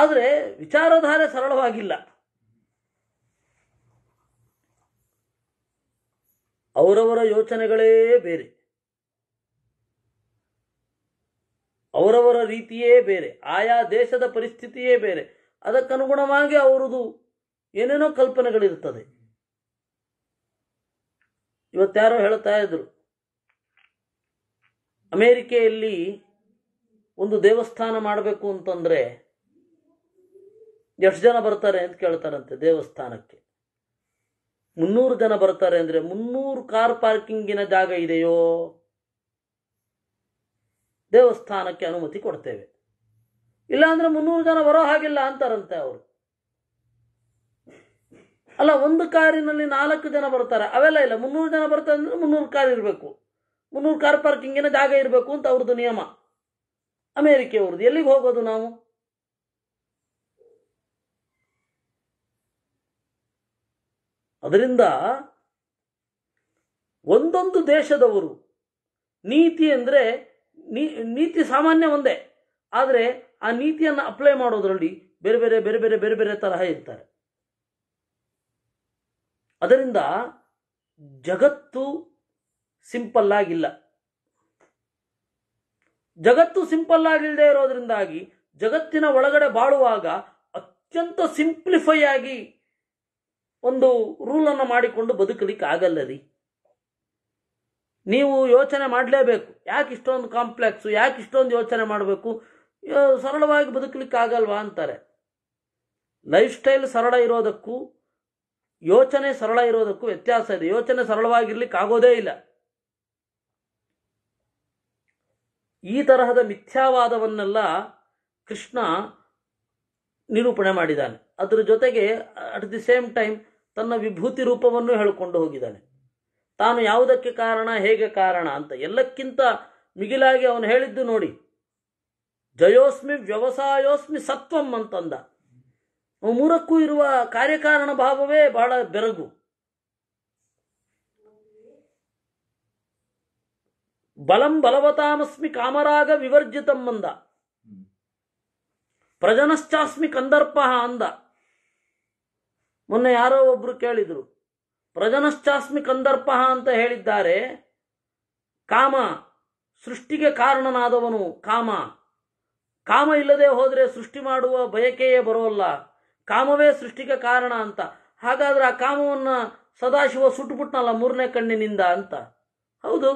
ಆದರೆ ವಿಚಾರಧಾರೆ ಸರಳವಾಗಿಲ್ಲ ಅವರವರ ಯೋಚನೆಗಳೇ ಬೇರೆ ಅವರವರ ರೀತಿಯೇ ಬೇರೆ ಆಯಾ ದೇಶದ ಪರಿಸ್ಥಿತಿಯೇ ಬೇರೆ ಅದಕ್ಕನುಗುಣವಾಗಿ ಅವರದು ಏನೇನೋ ಕಲ್ಪನೆಗಳಿರುತ್ತದೆ ಇವತ್ತಾರೋ ಹೇಳ್ತಾ ಇದ್ರು ಅಮೇರಿಕೆಯಲ್ಲಿ ಒಂದು ದೇವಸ್ಥಾನ ಮಾಡಬೇಕು ಅಂತಂದರೆ ಎಷ್ಟು ಜನ ಬರ್ತಾರೆ ಅಂತ ಕೇಳ್ತಾರಂತೆ ದೇವಸ್ಥಾನಕ್ಕೆ ಮುನ್ನೂರು ಜನ ಬರ್ತಾರೆ ಅಂದರೆ ಮುನ್ನೂರು ಕಾರ್ ಪಾರ್ಕಿಂಗಿನ ಜಾಗ ಇದೆಯೋ ದೇವಸ್ಥಾನಕ್ಕೆ ಅನುಮತಿ ಕೊಡ್ತೇವೆ ಇಲ್ಲಾಂದ್ರೆ ಮುನ್ನೂರು ಜನ ಬರೋ ಹಾಗಿಲ್ಲ ಅಂತಾರಂತೆ ಅವರು ಅಲ್ಲ ಒಂದು ಕಾರಿನಲ್ಲಿ ನಾಲ್ಕು ಜನ ಬರ್ತಾರೆ ಅವೆಲ್ಲ ಇಲ್ಲ ಮುನ್ನೂರು ಜನ ಬರ್ತಾರೆ ಅಂದ್ರೆ ಮುನ್ನೂರು ಕಾರ್ ಇರಬೇಕು ಮುನ್ನೂರು ಕಾರ್ ಪಾರ್ಕಿಂಗಿನ ಜಾಗ ಇರಬೇಕು ಅಂತ ಅವ್ರದ್ದು ನಿಯಮ ಅಮೇರಿಕೆಯವ್ರದ್ದು ಎಲ್ಲಿಗೆ ಹೋಗೋದು ನಾವು ಅದರಿಂದ ಒಂದೊಂದು ದೇಶದವರು ನೀತಿ ಅಂದರೆ ನೀತಿ ಸಾಮಾನ್ಯ ಒಂದೇ ಆದರೆ ಆ ನೀತಿಯನ್ನು ಅಪ್ಲೈ ಮಾಡೋದರಲ್ಲಿ ಬೇರೆ ಬೇರೆ ಬೇರೆ ಬೇರೆ ಬೇರೆ ಬೇರೆ ತರಹ ಇರ್ತಾರೆ ಅದರಿಂದ ಜಗತ್ತು ಸಿಂಪಲ್ ಆಗಿಲ್ಲ ಜಗತ್ತು ಸಿಂಪಲ್ ಆಗಿಲ್ಲದೆ ಇರೋದ್ರಿಂದಾಗಿ ಜಗತ್ತಿನ ಒಳಗಡೆ ಬಾಳುವಾಗ ಅತ್ಯಂತ ಸಿಂಪ್ಲಿಫೈ ಆಗಿ ಒಂದು ರೂಲನ್ನು ಮಾಡಿಕೊಂಡು ಬದುಕಲಿಕ್ಕೆ ಆಗಲ್ಲ ರೀ ನೀವು ಯೋಚನೆ ಮಾಡಲೇಬೇಕು ಯಾಕೆ ಇಷ್ಟೊಂದು ಕಾಂಪ್ಲೆಕ್ಸು ಯಾಕೆ ಇಷ್ಟೊಂದು ಯೋಚನೆ ಮಾಡಬೇಕು ಸರಳವಾಗಿ ಬದುಕಲಿಕ್ಕೆ ಆಗಲ್ವಾ ಅಂತಾರೆ ಲೈಫ್ ಸ್ಟೈಲ್ ಸರಳ ಇರೋದಕ್ಕೂ ಯೋಚನೆ ಸರಳ ಇರೋದಕ್ಕೂ ವ್ಯತ್ಯಾಸ ಇದೆ ಯೋಚನೆ ಸರಳವಾಗಿರ್ಲಿಕ್ಕೆ ಆಗೋದೇ ಇಲ್ಲ ಈ ತರಹದ ಮಿಥ್ಯಾವಾದವನ್ನೆಲ್ಲ ಕೃಷ್ಣ ನಿರೂಪಣೆ ಮಾಡಿದ್ದಾನೆ ಅದರ ಜೊತೆಗೆ ಅಟ್ ದಿ ಸೇಮ್ ಟೈಮ್ ತನ್ನ ವಿಭೂತಿ ರೂಪವನ್ನು ಹೇಳಿಕೊಂಡು ಹೋಗಿದ್ದಾನೆ ತಾನು ಯಾವುದಕ್ಕೆ ಕಾರಣ ಹೇಗೆ ಕಾರಣ ಅಂತ ಎಲ್ಲಕ್ಕಿಂತ ಮಿಗಿಲಾಗಿ ಅವನು ಹೇಳಿದ್ದು ನೋಡಿ ಜಯೋಸ್ಮಿ ವ್ಯವಸಾಯೋಸ್ಮಿ ಸತ್ವಂ ಅಂತಂದ ಮೂರಕ್ಕೂ ಇರುವ ಕಾರ್ಯಕಾರಣ ಭಾವವೇ ಬಹಳ ಬೆರಗು ಬಲಂ ಬಲವತಾಮಸ್ಮಿ ಕಾಮರಾಗ ವಿವರ್ಜಿತಂ ಅಂದ ಪ್ರಜನಶ್ಚಾಸ್ಮಿ ಕಂದರ್ಪ ಅಂದ ಮೊನ್ನೆ ಯಾರೋ ಒಬ್ರು ಕೇಳಿದ್ರು ಪ್ರಜನಶ್ಚಾಸ್ಮಿ ಕಂದರ್ಪ ಅಂತ ಹೇಳಿದ್ದಾರೆ ಕಾಮ ಸೃಷ್ಟಿಗೆ ಕಾರಣನಾದವನು ಕಾಮ ಕಾಮ ಇಲ್ಲದೆ ಹೋದರೆ ಸೃಷ್ಟಿ ಮಾಡುವ ಬಯಕೆಯೇ ಬರೋಲ್ಲ ಕಾಮವೇ ಸೃಷ್ಟಿಗೆ ಕಾರಣ ಅಂತ ಹಾಗಾದ್ರೆ ಆ ಕಾಮವನ್ನು ಸದಾಶಿವ ಸುಟ್ಟುಬಿಟ್ನಲ್ಲ ಮೂರನೇ ಕಣ್ಣಿನಿಂದ ಅಂತ ಹೌದು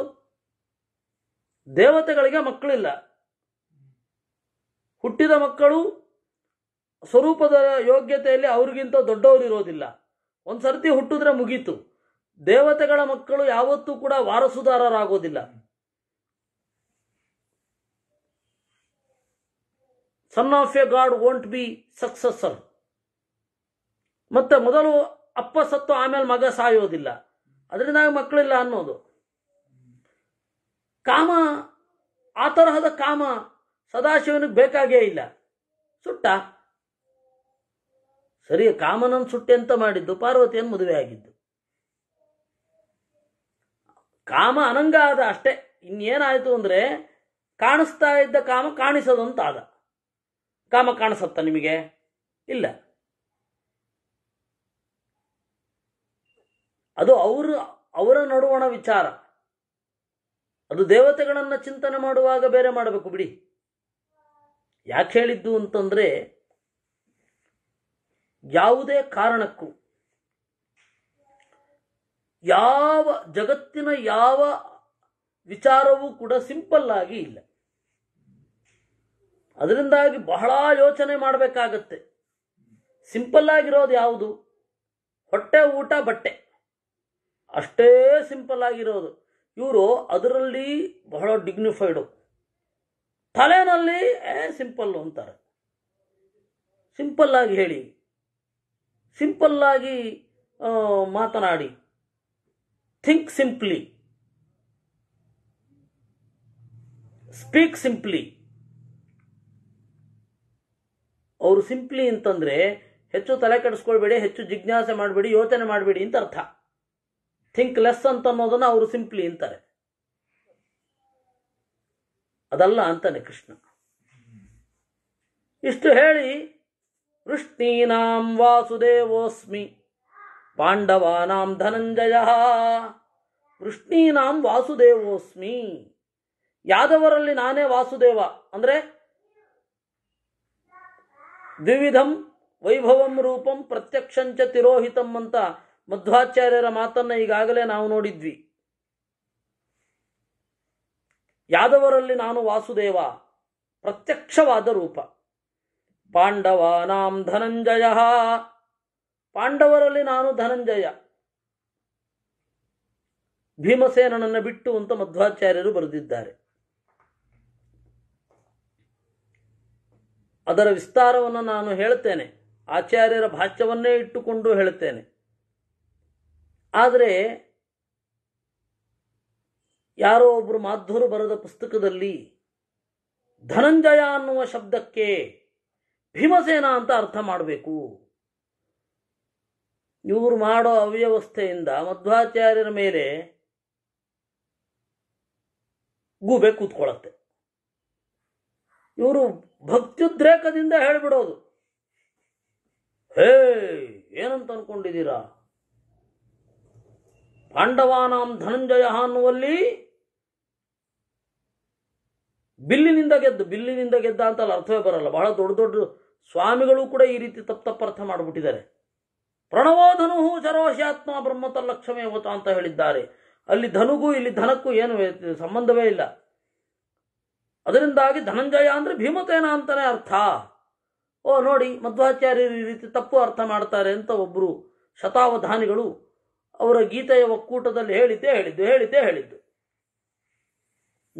ದೇವತೆಗಳಿಗೆ ಮಕ್ಕಳಿಲ್ಲ ಹುಟ್ಟಿದ ಮಕ್ಕಳು ಸ್ವರೂಪದ ಯೋಗ್ಯತೆಯಲ್ಲಿ ಅವ್ರಿಗಿಂತ ದೊಡ್ಡವರು ಇರೋದಿಲ್ಲ ಒಂದು ಸರ್ತಿ ಹುಟ್ಟಿದ್ರೆ ಮುಗೀತು ದೇವತೆಗಳ ಮಕ್ಕಳು ಯಾವತ್ತೂ ಕೂಡ ವಾರಸುದಾರರಾಗೋದಿಲ್ಲ son of a god won't be successor ಮತ್ತೆ ಮೊದಲು ಅಪ್ಪ ಸತ್ತು ಆಮೇಲೆ ಮಗ ಸಾಯೋದಿಲ್ಲ ಅದರಿಂದಾಗಿ ಮಕ್ಕಳಿಲ್ಲ ಅನ್ನೋದು ಕಾಮ ಆ ತರಹದ ಕಾಮ ಸದಾಶಿವನಿಗೆ ಬೇಕಾಗೇ ಇಲ್ಲ ಸುಟ್ಟ ಸರಿ ಕಾಮನನ್ನು ಸುಟ್ಟೆ ಅಂತ ಮಾಡಿದ್ದು ಪಾರ್ವತಿಯನ್ನು ಮದುವೆ ಆಗಿದ್ದು ಕಾಮ ಅನಂಗ ಆದ ಅಷ್ಟೇ ಇನ್ನೇನಾಯ್ತು ಅಂದ್ರೆ ಕಾಣಿಸ್ತಾ ಇದ್ದ ಕಾಮ ಆದ ಕಾಮ ಕಾಣಿಸತ್ತ ನಿಮಗೆ ಇಲ್ಲ ಅದು ಅವರ ಅವರ ನಡುವಣ ವಿಚಾರ ಅದು ದೇವತೆಗಳನ್ನು ಚಿಂತನೆ ಮಾಡುವಾಗ ಬೇರೆ ಮಾಡಬೇಕು ಬಿಡಿ ಯಾಕೆ ಹೇಳಿದ್ದು ಅಂತಂದರೆ ಯಾವುದೇ ಕಾರಣಕ್ಕೂ ಯಾವ ಜಗತ್ತಿನ ಯಾವ ವಿಚಾರವೂ ಕೂಡ ಸಿಂಪಲ್ ಆಗಿ ಇಲ್ಲ ಅದರಿಂದಾಗಿ ಬಹಳ ಯೋಚನೆ ಮಾಡಬೇಕಾಗತ್ತೆ ಸಿಂಪಲ್ ಆಗಿರೋದು ಯಾವುದು ಹೊಟ್ಟೆ ಊಟ ಬಟ್ಟೆ ಅಷ್ಟೇ ಸಿಂಪಲ್ ಆಗಿರೋದು ಇವರು ಅದರಲ್ಲಿ ಬಹಳ ಡಿಗ್ನಿಫೈಡು ತಲೆನಲ್ಲಿ ಏ ಸಿಂಪಲ್ಲು ಅಂತಾರೆ ಸಿಂಪಲ್ಲಾಗಿ ಹೇಳಿ ಸಿಂಪಲ್ಲಾಗಿ ಮಾತನಾಡಿ ಥಿಂಕ್ ಸಿಂಪ್ಲಿ ಸ್ಪೀಕ್ ಸಿಂಪ್ಲಿ ಅವರು ಸಿಂಪ್ಲಿ ಅಂತಂದರೆ ಹೆಚ್ಚು ತಲೆ ಕೆಡಿಸ್ಕೊಳ್ಬೇಡಿ ಹೆಚ್ಚು ಜಿಜ್ಞಾಸೆ ಮಾಡಬೇಡಿ ಯೋಚನೆ ಮಾಡಬೇಡಿ ಅಂತ ಅರ್ಥ ಥಿಂಕ್ ಲೆಸ್ ಅಂತ ಅನ್ನೋದನ್ನ ಅವರು ಸಿಂಪ್ಲಿ ಅಂತಾರೆ ಅದಲ್ಲ ಅಂತಾನೆ ಕೃಷ್ಣ ಇಷ್ಟು ಹೇಳಿ ವೃಷ್ಣೀನಾಂ ವಾಸುದೇವೋಸ್ಮಿ ಪಾಂಡವಾನಾಂ ಧನಂಜಯ ವೃಷ್ಣೀನಾಂ ವಾಸುದೇವೋಸ್ಮಿ ಯಾದವರಲ್ಲಿ ನಾನೇ ವಾಸುದೇವ ಅಂದರೆ ದ್ವಿವಿಧಂ ವೈಭವಂ ರೂಪಂ ಪ್ರತ್ಯಕ್ಷಂಚ ತಿರೋಹಿತಂ ಅಂತ ಮಧ್ವಾಚಾರ್ಯರ ಮಾತನ್ನ ಈಗಾಗಲೇ ನಾವು ನೋಡಿದ್ವಿ ಯಾದವರಲ್ಲಿ ನಾನು ವಾಸುದೇವ ಪ್ರತ್ಯಕ್ಷವಾದ ರೂಪ ನಾಂ ಧನಂಜಯ ಪಾಂಡವರಲ್ಲಿ ನಾನು ಧನಂಜಯ ಭೀಮಸೇನನನ್ನು ಬಿಟ್ಟು ಅಂತ ಮಧ್ವಾಚಾರ್ಯರು ಬರೆದಿದ್ದಾರೆ ಅದರ ವಿಸ್ತಾರವನ್ನು ನಾನು ಹೇಳ್ತೇನೆ ಆಚಾರ್ಯರ ಭಾಷ್ಯವನ್ನೇ ಇಟ್ಟುಕೊಂಡು ಹೇಳ್ತೇನೆ ಆದರೆ ಯಾರೋ ಒಬ್ಬರು ಮಾಧ್ವರು ಬರೆದ ಪುಸ್ತಕದಲ್ಲಿ ಧನಂಜಯ ಅನ್ನುವ ಶಬ್ದಕ್ಕೆ ಭೀಮಸೇನ ಅಂತ ಅರ್ಥ ಮಾಡಬೇಕು ಇವರು ಮಾಡೋ ಅವ್ಯವಸ್ಥೆಯಿಂದ ಮಧ್ವಾಚಾರ್ಯರ ಮೇಲೆ ಗೂಬೆ ಕೂತ್ಕೊಳ್ಳುತ್ತೆ ಇವರು ಭಕ್ತ್ಯುದ್ರೇಕದಿಂದ ಹೇಳ್ಬಿಡೋದು ಹೇ ಏನಂತ ಅನ್ಕೊಂಡಿದ್ದೀರಾ ಪಾಂಡವಾನಾಂ ಧನಂಜಯ ಅನ್ನುವಲ್ಲಿ ಬಿಲ್ಲಿನಿಂದ ಗೆದ್ದು ಬಿಲ್ಲಿನಿಂದ ಗೆದ್ದ ಅಂತ ಅರ್ಥವೇ ಬರಲ್ಲ ಬಹಳ ದೊಡ್ಡ ದೊಡ್ಡ ಸ್ವಾಮಿಗಳು ಕೂಡ ಈ ರೀತಿ ತಪ್ಪು ಅರ್ಥ ಮಾಡಿಬಿಟ್ಟಿದ್ದಾರೆ ಪ್ರಣವೋಧನು ಬ್ರಹ್ಮತ ಲಕ್ಷ್ಮೇ ಹೋತ ಅಂತ ಹೇಳಿದ್ದಾರೆ ಅಲ್ಲಿ ಧನುಗೂ ಇಲ್ಲಿ ಧನಕ್ಕೂ ಏನು ಸಂಬಂಧವೇ ಇಲ್ಲ ಅದರಿಂದಾಗಿ ಧನಂಜಯ ಅಂದ್ರೆ ಭೀಮತೇನ ಅಂತಾನೆ ಅರ್ಥ ಓ ನೋಡಿ ಮಧ್ವಾಚಾರ್ಯರು ಈ ರೀತಿ ತಪ್ಪು ಅರ್ಥ ಮಾಡ್ತಾರೆ ಅಂತ ಒಬ್ಬರು ಶತಾವಧಾನಿಗಳು ಅವರ ಗೀತೆಯ ಒಕ್ಕೂಟದಲ್ಲಿ ಹೇಳಿದ್ದೆ ಹೇಳಿದ್ದು ಹೇಳಿದ್ದೆ ಹೇಳಿದ್ದು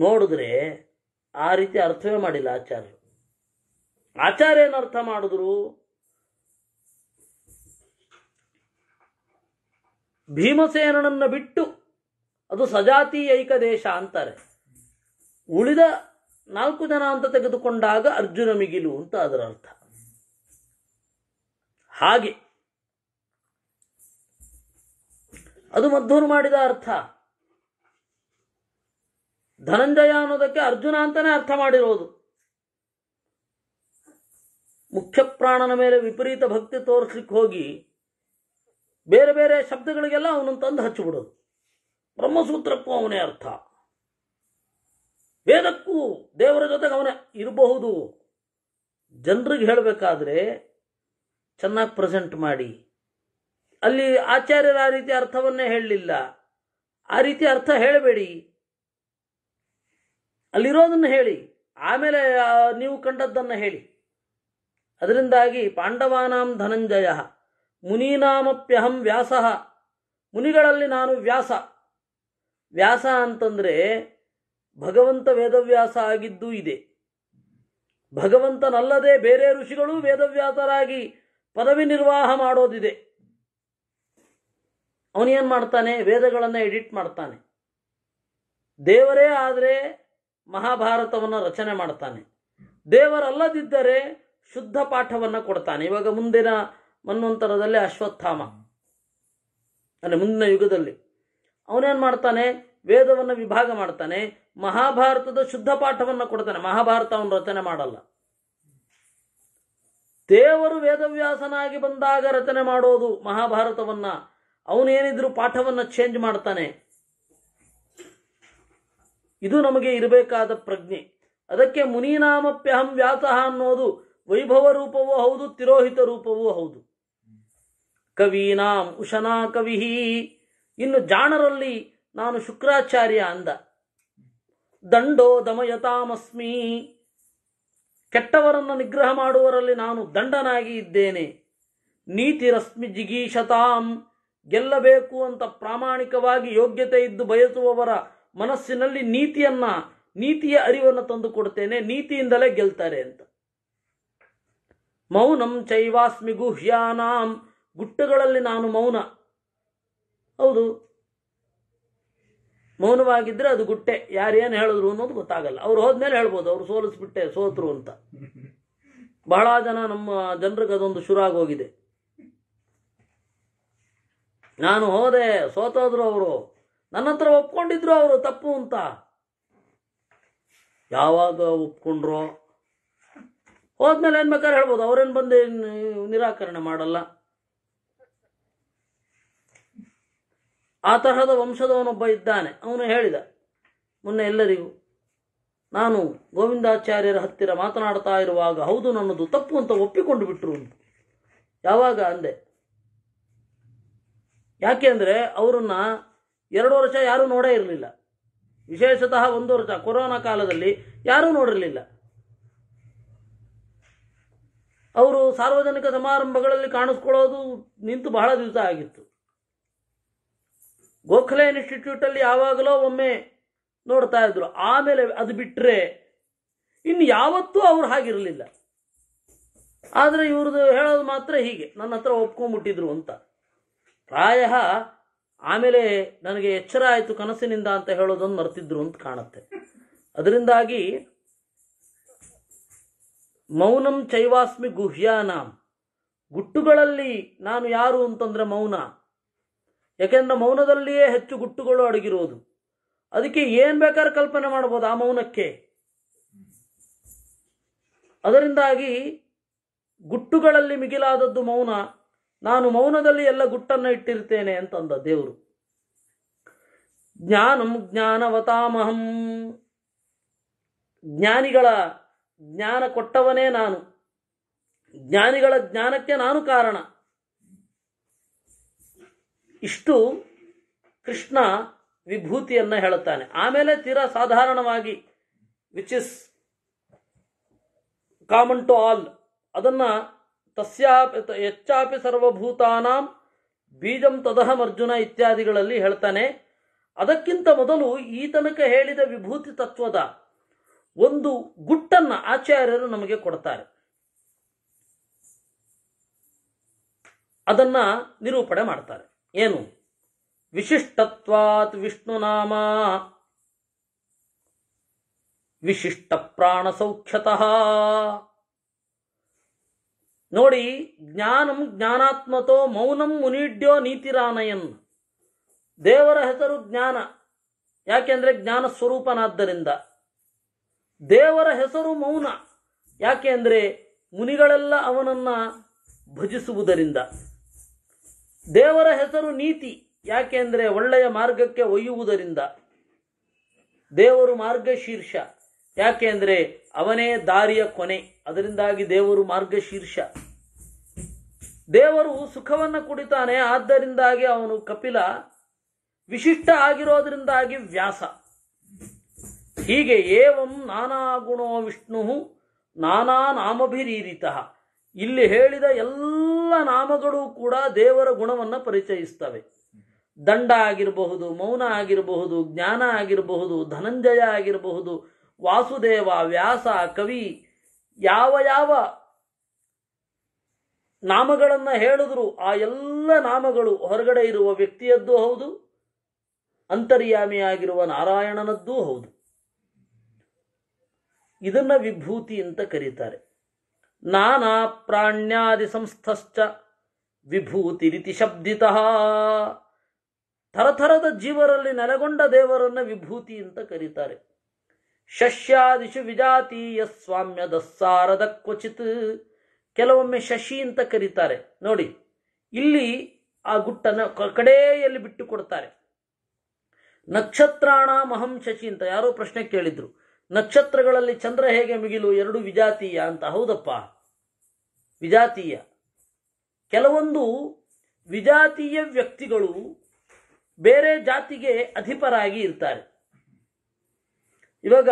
ನೋಡಿದ್ರೆ ಆ ರೀತಿ ಅರ್ಥವೇ ಮಾಡಿಲ್ಲ ಆಚಾರ್ಯರು ಆಚಾರ್ಯ ಏನು ಅರ್ಥ ಮಾಡಿದ್ರು ಭೀಮಸೇನನ್ನು ಬಿಟ್ಟು ಅದು ಸಜಾತಿ ದೇಶ ಅಂತಾರೆ ಉಳಿದ ನಾಲ್ಕು ಜನ ಅಂತ ತೆಗೆದುಕೊಂಡಾಗ ಅರ್ಜುನ ಮಿಗಿಲು ಅಂತ ಅದರ ಅರ್ಥ ಹಾಗೆ ಅದು ಮಧ್ವನು ಮಾಡಿದ ಅರ್ಥ ಧನಂಜಯ ಅನ್ನೋದಕ್ಕೆ ಅರ್ಜುನ ಅಂತಾನೆ ಅರ್ಥ ಮಾಡಿರೋದು ಮುಖ್ಯ ಪ್ರಾಣನ ಮೇಲೆ ವಿಪರೀತ ಭಕ್ತಿ ತೋರಿಸ್ಲಿಕ್ಕೆ ಹೋಗಿ ಬೇರೆ ಬೇರೆ ಶಬ್ದಗಳಿಗೆಲ್ಲ ಅವನನ್ನು ತಂದು ಹಚ್ಚಿಬಿಡೋದು ಬ್ರಹ್ಮಸೂತ್ರಕ್ಕೂ ಅವನೇ ಅರ್ಥ ವೇದಕ್ಕೂ ದೇವರ ಜೊತೆಗೆ ಅವನೇ ಇರಬಹುದು ಜನರಿಗೆ ಹೇಳಬೇಕಾದ್ರೆ ಚೆನ್ನಾಗಿ ಪ್ರೆಸೆಂಟ್ ಮಾಡಿ ಅಲ್ಲಿ ಆಚಾರ್ಯರ ಆ ರೀತಿ ಅರ್ಥವನ್ನೇ ಹೇಳಲಿಲ್ಲ ಆ ರೀತಿ ಅರ್ಥ ಹೇಳಬೇಡಿ ಅಲ್ಲಿರೋದನ್ನು ಹೇಳಿ ಆಮೇಲೆ ನೀವು ಕಂಡದ್ದನ್ನು ಹೇಳಿ ಅದರಿಂದಾಗಿ ಪಾಂಡವಾನಾಂ ಧನಂಜಯ ಮುನೀನಾಮಪ್ಯಹಂ ವ್ಯಾಸ ಮುನಿಗಳಲ್ಲಿ ನಾನು ವ್ಯಾಸ ವ್ಯಾಸ ಅಂತಂದರೆ ಭಗವಂತ ವೇದವ್ಯಾಸ ಆಗಿದ್ದೂ ಇದೆ ಭಗವಂತನಲ್ಲದೆ ಬೇರೆ ಋಷಿಗಳು ವೇದವ್ಯಾಸರಾಗಿ ಪದವಿ ನಿರ್ವಾಹ ಮಾಡೋದಿದೆ ಅವನೇನು ಮಾಡ್ತಾನೆ ವೇದಗಳನ್ನು ಎಡಿಟ್ ಮಾಡ್ತಾನೆ ದೇವರೇ ಆದರೆ ಮಹಾಭಾರತವನ್ನು ರಚನೆ ಮಾಡ್ತಾನೆ ದೇವರಲ್ಲದಿದ್ದರೆ ಶುದ್ಧ ಪಾಠವನ್ನು ಕೊಡ್ತಾನೆ ಇವಾಗ ಮುಂದಿನ ಮನ್ವಂತರದಲ್ಲಿ ಅಶ್ವತ್ಥಾಮ ಅಂದರೆ ಮುಂದಿನ ಯುಗದಲ್ಲಿ ಅವನೇನು ಮಾಡ್ತಾನೆ ವೇದವನ್ನು ವಿಭಾಗ ಮಾಡ್ತಾನೆ ಮಹಾಭಾರತದ ಶುದ್ಧ ಪಾಠವನ್ನು ಕೊಡ್ತಾನೆ ಮಹಾಭಾರತ ಅವನು ರಚನೆ ಮಾಡಲ್ಲ ದೇವರು ವೇದವ್ಯಾಸನಾಗಿ ಬಂದಾಗ ರಚನೆ ಮಾಡೋದು ಮಹಾಭಾರತವನ್ನು ಅವನೇನಿದ್ರು ಪಾಠವನ್ನು ಚೇಂಜ್ ಮಾಡ್ತಾನೆ ಇದು ನಮಗೆ ಇರಬೇಕಾದ ಪ್ರಜ್ಞೆ ಅದಕ್ಕೆ ಮುನಿನಾಮಪ್ಯಹಂ ವ್ಯಾಸಃ ಅನ್ನೋದು ವೈಭವ ರೂಪವೂ ಹೌದು ತಿರೋಹಿತ ರೂಪವೂ ಹೌದು ಕವೀನಾಂ ಉಶನಾ ಕವಿಹಿ ಇನ್ನು ಜಾಣರಲ್ಲಿ ನಾನು ಶುಕ್ರಾಚಾರ್ಯ ಅಂದ ದಂಡೋ ದಮಯತಾಮಸ್ಮಿ ಕೆಟ್ಟವರನ್ನು ನಿಗ್ರಹ ಮಾಡುವರಲ್ಲಿ ನಾನು ದಂಡನಾಗಿ ಇದ್ದೇನೆ ರಶ್ಮಿ ಜಿಗೀಷತಾಂ ಗೆಲ್ಲಬೇಕು ಅಂತ ಪ್ರಾಮಾಣಿಕವಾಗಿ ಯೋಗ್ಯತೆ ಇದ್ದು ಬಯಸುವವರ ಮನಸ್ಸಿನಲ್ಲಿ ನೀತಿಯನ್ನ ನೀತಿಯ ಅರಿವನ್ನು ಕೊಡ್ತೇನೆ ನೀತಿಯಿಂದಲೇ ಗೆಲ್ತಾರೆ ಅಂತ ಮೌನಂ ಚೈವಾಸ್ಮಿ ಗುಹ್ಯಾನಾಂ ಗುಟ್ಟುಗಳಲ್ಲಿ ನಾನು ಮೌನ ಹೌದು ಮೌನವಾಗಿದ್ರೆ ಅದು ಗುಟ್ಟೆ ಯಾರೇನು ಹೇಳಿದ್ರು ಅನ್ನೋದು ಗೊತ್ತಾಗಲ್ಲ ಅವ್ರು ಹೋದ್ಮೇಲೆ ಹೇಳ್ಬೋದು ಅವ್ರು ಸೋಲಿಸ್ಬಿಟ್ಟೆ ಸೋತರು ಅಂತ ಬಹಳ ಜನ ನಮ್ಮ ಜನರಿಗೆ ಅದೊಂದು ಶುರು ಆಗೋಗಿದೆ ನಾನು ಹೋದೆ ಸೋತೋದ್ರು ಅವರು ನನ್ನ ಹತ್ರ ಒಪ್ಕೊಂಡಿದ್ರು ಅವರು ತಪ್ಪು ಅಂತ ಯಾವಾಗ ಒಪ್ಕೊಂಡ್ರು ಹೋದ್ಮೇಲೆ ಏನು ಬೇಕಾದ್ರೆ ಹೇಳ್ಬೋದು ಅವ್ರೇನು ಬಂದು ನಿರಾಕರಣೆ ಮಾಡಲ್ಲ ಆ ತರಹದ ವಂಶದವನೊಬ್ಬ ಇದ್ದಾನೆ ಅವನು ಹೇಳಿದ ಮೊನ್ನೆ ಎಲ್ಲರಿಗೂ ನಾನು ಗೋವಿಂದಾಚಾರ್ಯರ ಹತ್ತಿರ ಮಾತನಾಡ್ತಾ ಇರುವಾಗ ಹೌದು ನನ್ನದು ತಪ್ಪು ಅಂತ ಒಪ್ಪಿಕೊಂಡು ಬಿಟ್ರು ಯಾವಾಗ ಅಂದೆ ಯಾಕೆ ಅಂದರೆ ಅವರನ್ನು ಎರಡು ವರ್ಷ ಯಾರೂ ನೋಡೇ ಇರಲಿಲ್ಲ ವಿಶೇಷತಃ ಒಂದು ವರ್ಷ ಕೊರೋನಾ ಕಾಲದಲ್ಲಿ ಯಾರೂ ನೋಡಿರಲಿಲ್ಲ ಅವರು ಸಾರ್ವಜನಿಕ ಸಮಾರಂಭಗಳಲ್ಲಿ ಕಾಣಿಸ್ಕೊಳ್ಳೋದು ನಿಂತು ಬಹಳ ದಿವಸ ಆಗಿತ್ತು ಗೋಖಲೆ ಇನ್ಸ್ಟಿಟ್ಯೂಟಲ್ಲಿ ಯಾವಾಗಲೋ ಒಮ್ಮೆ ನೋಡ್ತಾ ಇದ್ರು ಆಮೇಲೆ ಅದು ಬಿಟ್ಟರೆ ಇನ್ನು ಯಾವತ್ತೂ ಅವ್ರು ಹಾಗಿರಲಿಲ್ಲ ಆದರೆ ಇವ್ರದ್ದು ಹೇಳೋದು ಮಾತ್ರ ಹೀಗೆ ನನ್ನ ಹತ್ರ ಒಪ್ಕೊಂಡ್ಬಿಟ್ಟಿದ್ರು ಅಂತ ಪ್ರಾಯ ಆಮೇಲೆ ನನಗೆ ಎಚ್ಚರ ಆಯಿತು ಕನಸಿನಿಂದ ಅಂತ ಹೇಳೋದೊಂದು ಮರ್ತಿದ್ರು ಅಂತ ಕಾಣುತ್ತೆ ಅದರಿಂದಾಗಿ ಮೌನಂ ಚೈವಾಸ್ಮಿ ಗುಹ್ಯಾನಾಂ ಗುಟ್ಟುಗಳಲ್ಲಿ ನಾನು ಯಾರು ಅಂತಂದ್ರೆ ಮೌನ ಯಾಕೆಂದ್ರೆ ಮೌನದಲ್ಲಿಯೇ ಹೆಚ್ಚು ಗುಟ್ಟುಗಳು ಅಡಗಿರೋದು ಅದಕ್ಕೆ ಏನು ಬೇಕಾದ್ರೆ ಕಲ್ಪನೆ ಮಾಡ್ಬೋದು ಆ ಮೌನಕ್ಕೆ ಅದರಿಂದಾಗಿ ಗುಟ್ಟುಗಳಲ್ಲಿ ಮಿಗಿಲಾದದ್ದು ಮೌನ ನಾನು ಮೌನದಲ್ಲಿ ಎಲ್ಲ ಗುಟ್ಟನ್ನು ಇಟ್ಟಿರ್ತೇನೆ ಅಂತಂದ ದೇವರು ಜ್ಞಾನಂ ಜ್ಞಾನವತಾಮಹಂ ಜ್ಞಾನಿಗಳ ಜ್ಞಾನ ಕೊಟ್ಟವನೇ ನಾನು ಜ್ಞಾನಿಗಳ ಜ್ಞಾನಕ್ಕೆ ನಾನು ಕಾರಣ ಇಷ್ಟು ಕೃಷ್ಣ ವಿಭೂತಿಯನ್ನು ಹೇಳುತ್ತಾನೆ ಆಮೇಲೆ ತೀರಾ ಸಾಧಾರಣವಾಗಿ which is common to all ಅದನ್ನು ತಸ್ಯಾಪಿ ಹೆಚ್ಚಾಪಿ ಸರ್ವಭೂತಾನಾಂ ಬೀಜಂ ಅರ್ಜುನ ಇತ್ಯಾದಿಗಳಲ್ಲಿ ಹೇಳ್ತಾನೆ ಅದಕ್ಕಿಂತ ಮೊದಲು ಈ ತನಕ ಹೇಳಿದ ವಿಭೂತಿ ತತ್ವದ ಒಂದು ಗುಟ್ಟನ್ನು ಆಚಾರ್ಯರು ನಮಗೆ ಕೊಡ್ತಾರೆ ಅದನ್ನ ನಿರೂಪಣೆ ಮಾಡ್ತಾರೆ ಏನು ವಿಶಿಷ್ಟತ್ವಾತ್ ವಿಷ್ಣು ನಾಮ ವಿಶಿಷ್ಟ ಪ್ರಾಣ ಸೌಖ್ಯತಃ ನೋಡಿ ಜ್ಞಾನಂ ಜ್ಞಾನಾತ್ಮತೋ ಮೌನಂ ಮುನಿಡ್ಯೋ ನೀತಿರಾನಯನ್ ದೇವರ ಹೆಸರು ಜ್ಞಾನ ಯಾಕೆಂದ್ರೆ ಜ್ಞಾನ ಸ್ವರೂಪನಾದ್ದರಿಂದ ದೇವರ ಹೆಸರು ಮೌನ ಯಾಕೆಂದ್ರೆ ಮುನಿಗಳೆಲ್ಲ ಅವನನ್ನ ಭಜಿಸುವುದರಿಂದ ದೇವರ ಹೆಸರು ನೀತಿ ಯಾಕೆಂದ್ರೆ ಒಳ್ಳೆಯ ಮಾರ್ಗಕ್ಕೆ ಒಯ್ಯುವುದರಿಂದ ದೇವರು ಮಾರ್ಗಶೀರ್ಷ ಯಾಕೆ ಅಂದರೆ ಅವನೇ ದಾರಿಯ ಕೊನೆ ಅದರಿಂದಾಗಿ ದೇವರು ಮಾರ್ಗಶೀರ್ಷ ದೇವರು ಸುಖವನ್ನು ಕುಡಿತಾನೆ ಆದ್ದರಿಂದಾಗಿ ಅವನು ಕಪಿಲ ವಿಶಿಷ್ಟ ಆಗಿರೋದ್ರಿಂದಾಗಿ ವ್ಯಾಸ ಹೀಗೆ ಏವಂ ನಾನಾ ಗುಣೋ ವಿಷ್ಣು ನಾನಾ ನಾಮಭಿರೀರಿತ ಇಲ್ಲಿ ಹೇಳಿದ ಎಲ್ಲ ನಾಮಗಳು ಕೂಡ ದೇವರ ಗುಣವನ್ನು ಪರಿಚಯಿಸ್ತವೆ ದಂಡ ಆಗಿರಬಹುದು ಮೌನ ಆಗಿರಬಹುದು ಜ್ಞಾನ ಆಗಿರಬಹುದು ಧನಂಜಯ ಆಗಿರಬಹುದು ವಾಸುದೇವ ವ್ಯಾಸ ಕವಿ ಯಾವ ಯಾವ ನಾಮಗಳನ್ನು ಹೇಳಿದ್ರು ಆ ಎಲ್ಲ ನಾಮಗಳು ಹೊರಗಡೆ ಇರುವ ವ್ಯಕ್ತಿಯದ್ದು ಹೌದು ಅಂತರ್ಯಾಮಿಯಾಗಿರುವ ನಾರಾಯಣನದ್ದೂ ಹೌದು ಇದನ್ನ ವಿಭೂತಿ ಅಂತ ಕರೀತಾರೆ ನಾನಾ ಪ್ರಾಣ್ಯಾದಿ ಸಂಸ್ಥಶ್ಚ ವಿಭೂತಿ ರೀತಿ ಶಬ್ದಿತ ಥರಥರದ ಜೀವರಲ್ಲಿ ನೆಲೆಗೊಂಡ ದೇವರನ್ನ ವಿಭೂತಿ ಅಂತ ಕರೀತಾರೆ ಶಶ್ಯಾದಿಶು ವಿಜಾತೀಯ ಸ್ವಾಮ್ಯ ದಸ್ಸಾರದ ಕ್ವಚಿತ್ ಕೆಲವೊಮ್ಮೆ ಶಶಿ ಅಂತ ಕರೀತಾರೆ ನೋಡಿ ಇಲ್ಲಿ ಆ ಗುಟ್ಟನ್ನು ಕಡೆಯಲ್ಲಿ ಬಿಟ್ಟು ಕೊಡ್ತಾರೆ ನಕ್ಷತ್ರಾಣ ಮಹಂ ಶಶಿ ಅಂತ ಯಾರೋ ಪ್ರಶ್ನೆ ಕೇಳಿದ್ರು ನಕ್ಷತ್ರಗಳಲ್ಲಿ ಚಂದ್ರ ಹೇಗೆ ಮಿಗಿಲು ಎರಡು ವಿಜಾತೀಯ ಅಂತ ಹೌದಪ್ಪ ವಿಜಾತೀಯ ಕೆಲವೊಂದು ವಿಜಾತೀಯ ವ್ಯಕ್ತಿಗಳು ಬೇರೆ ಜಾತಿಗೆ ಅಧಿಪರಾಗಿ ಇರ್ತಾರೆ ಇವಾಗ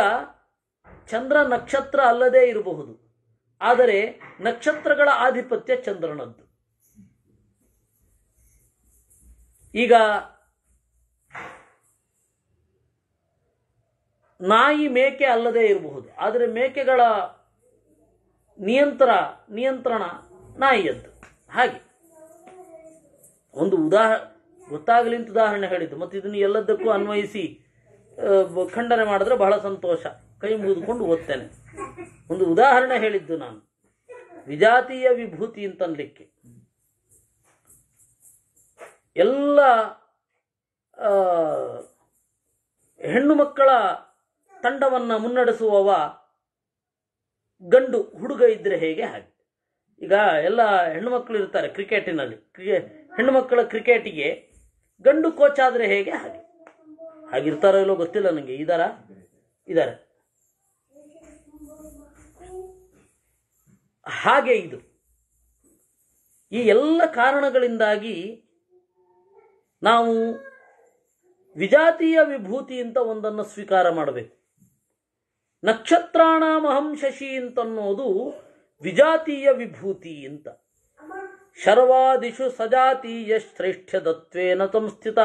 ಚಂದ್ರ ನಕ್ಷತ್ರ ಅಲ್ಲದೇ ಇರಬಹುದು ಆದರೆ ನಕ್ಷತ್ರಗಳ ಆಧಿಪತ್ಯ ಚಂದ್ರನದ್ದು ಈಗ ನಾಯಿ ಮೇಕೆ ಅಲ್ಲದೆ ಇರಬಹುದು ಆದರೆ ಮೇಕೆಗಳ ನಿಯಂತ್ರ ನಿಯಂತ್ರಣ ನಾಯಿಯದ್ದು ಹಾಗೆ ಒಂದು ಉದಾಹ ಗೊತ್ತಾಗಲಿ ಅಂತ ಉದಾಹರಣೆ ಹೇಳಿದ್ದು ಮತ್ತು ಇದನ್ನು ಎಲ್ಲದಕ್ಕೂ ಅನ್ವಯಿಸಿ ಖಂಡನೆ ಮಾಡಿದ್ರೆ ಬಹಳ ಸಂತೋಷ ಕೈ ಮುಗಿದುಕೊಂಡು ಓದ್ತೇನೆ ಒಂದು ಉದಾಹರಣೆ ಹೇಳಿದ್ದು ನಾನು ವಿಜಾತೀಯ ವಿಭೂತಿ ಅಂತನ್ಲಿಕ್ಕೆ ಎಲ್ಲ ಹೆಣ್ಣು ಮಕ್ಕಳ ತಂಡವನ್ನು ಮುನ್ನಡೆಸುವವ ಗಂಡು ಹುಡುಗ ಇದ್ರೆ ಹೇಗೆ ಹಾಗೆ ಈಗ ಎಲ್ಲ ಹೆಣ್ಣು ಮಕ್ಕಳು ಇರ್ತಾರೆ ಕ್ರಿಕೆಟಿನಲ್ಲಿ ಹೆಣ್ಣು ಮಕ್ಕಳ ಕ್ರಿಕೆಟಿಗೆ ಗಂಡು ಕೋಚ್ ಆದರೆ ಹೇಗೆ ಹಾಗೆ ಹಾಗಿರ್ತಾರೋ ಇಲ್ಲೋ ಗೊತ್ತಿಲ್ಲ ನನಗೆ ಇದಾರ ಇದಾರೆ ಹಾಗೆ ಇದು ಈ ಎಲ್ಲ ಕಾರಣಗಳಿಂದಾಗಿ ನಾವು ವಿಜಾತೀಯ ವಿಭೂತಿ ಅಂತ ಒಂದನ್ನು ಸ್ವೀಕಾರ ಮಾಡಬೇಕು ನಕ್ಷತ್ರಾಣಾಮಹಂ ಶಶಿ ಅಂತನ್ನೋದು ವಿಜಾತೀಯ ವಿಭೂತಿ ಅಂತ ಶರ್ವಾದಿಷು ಸಜಾತೀಯ ಶ್ರೇಷ್ಠದತ್ವೇನ ಸಂಸ್ಥಿತ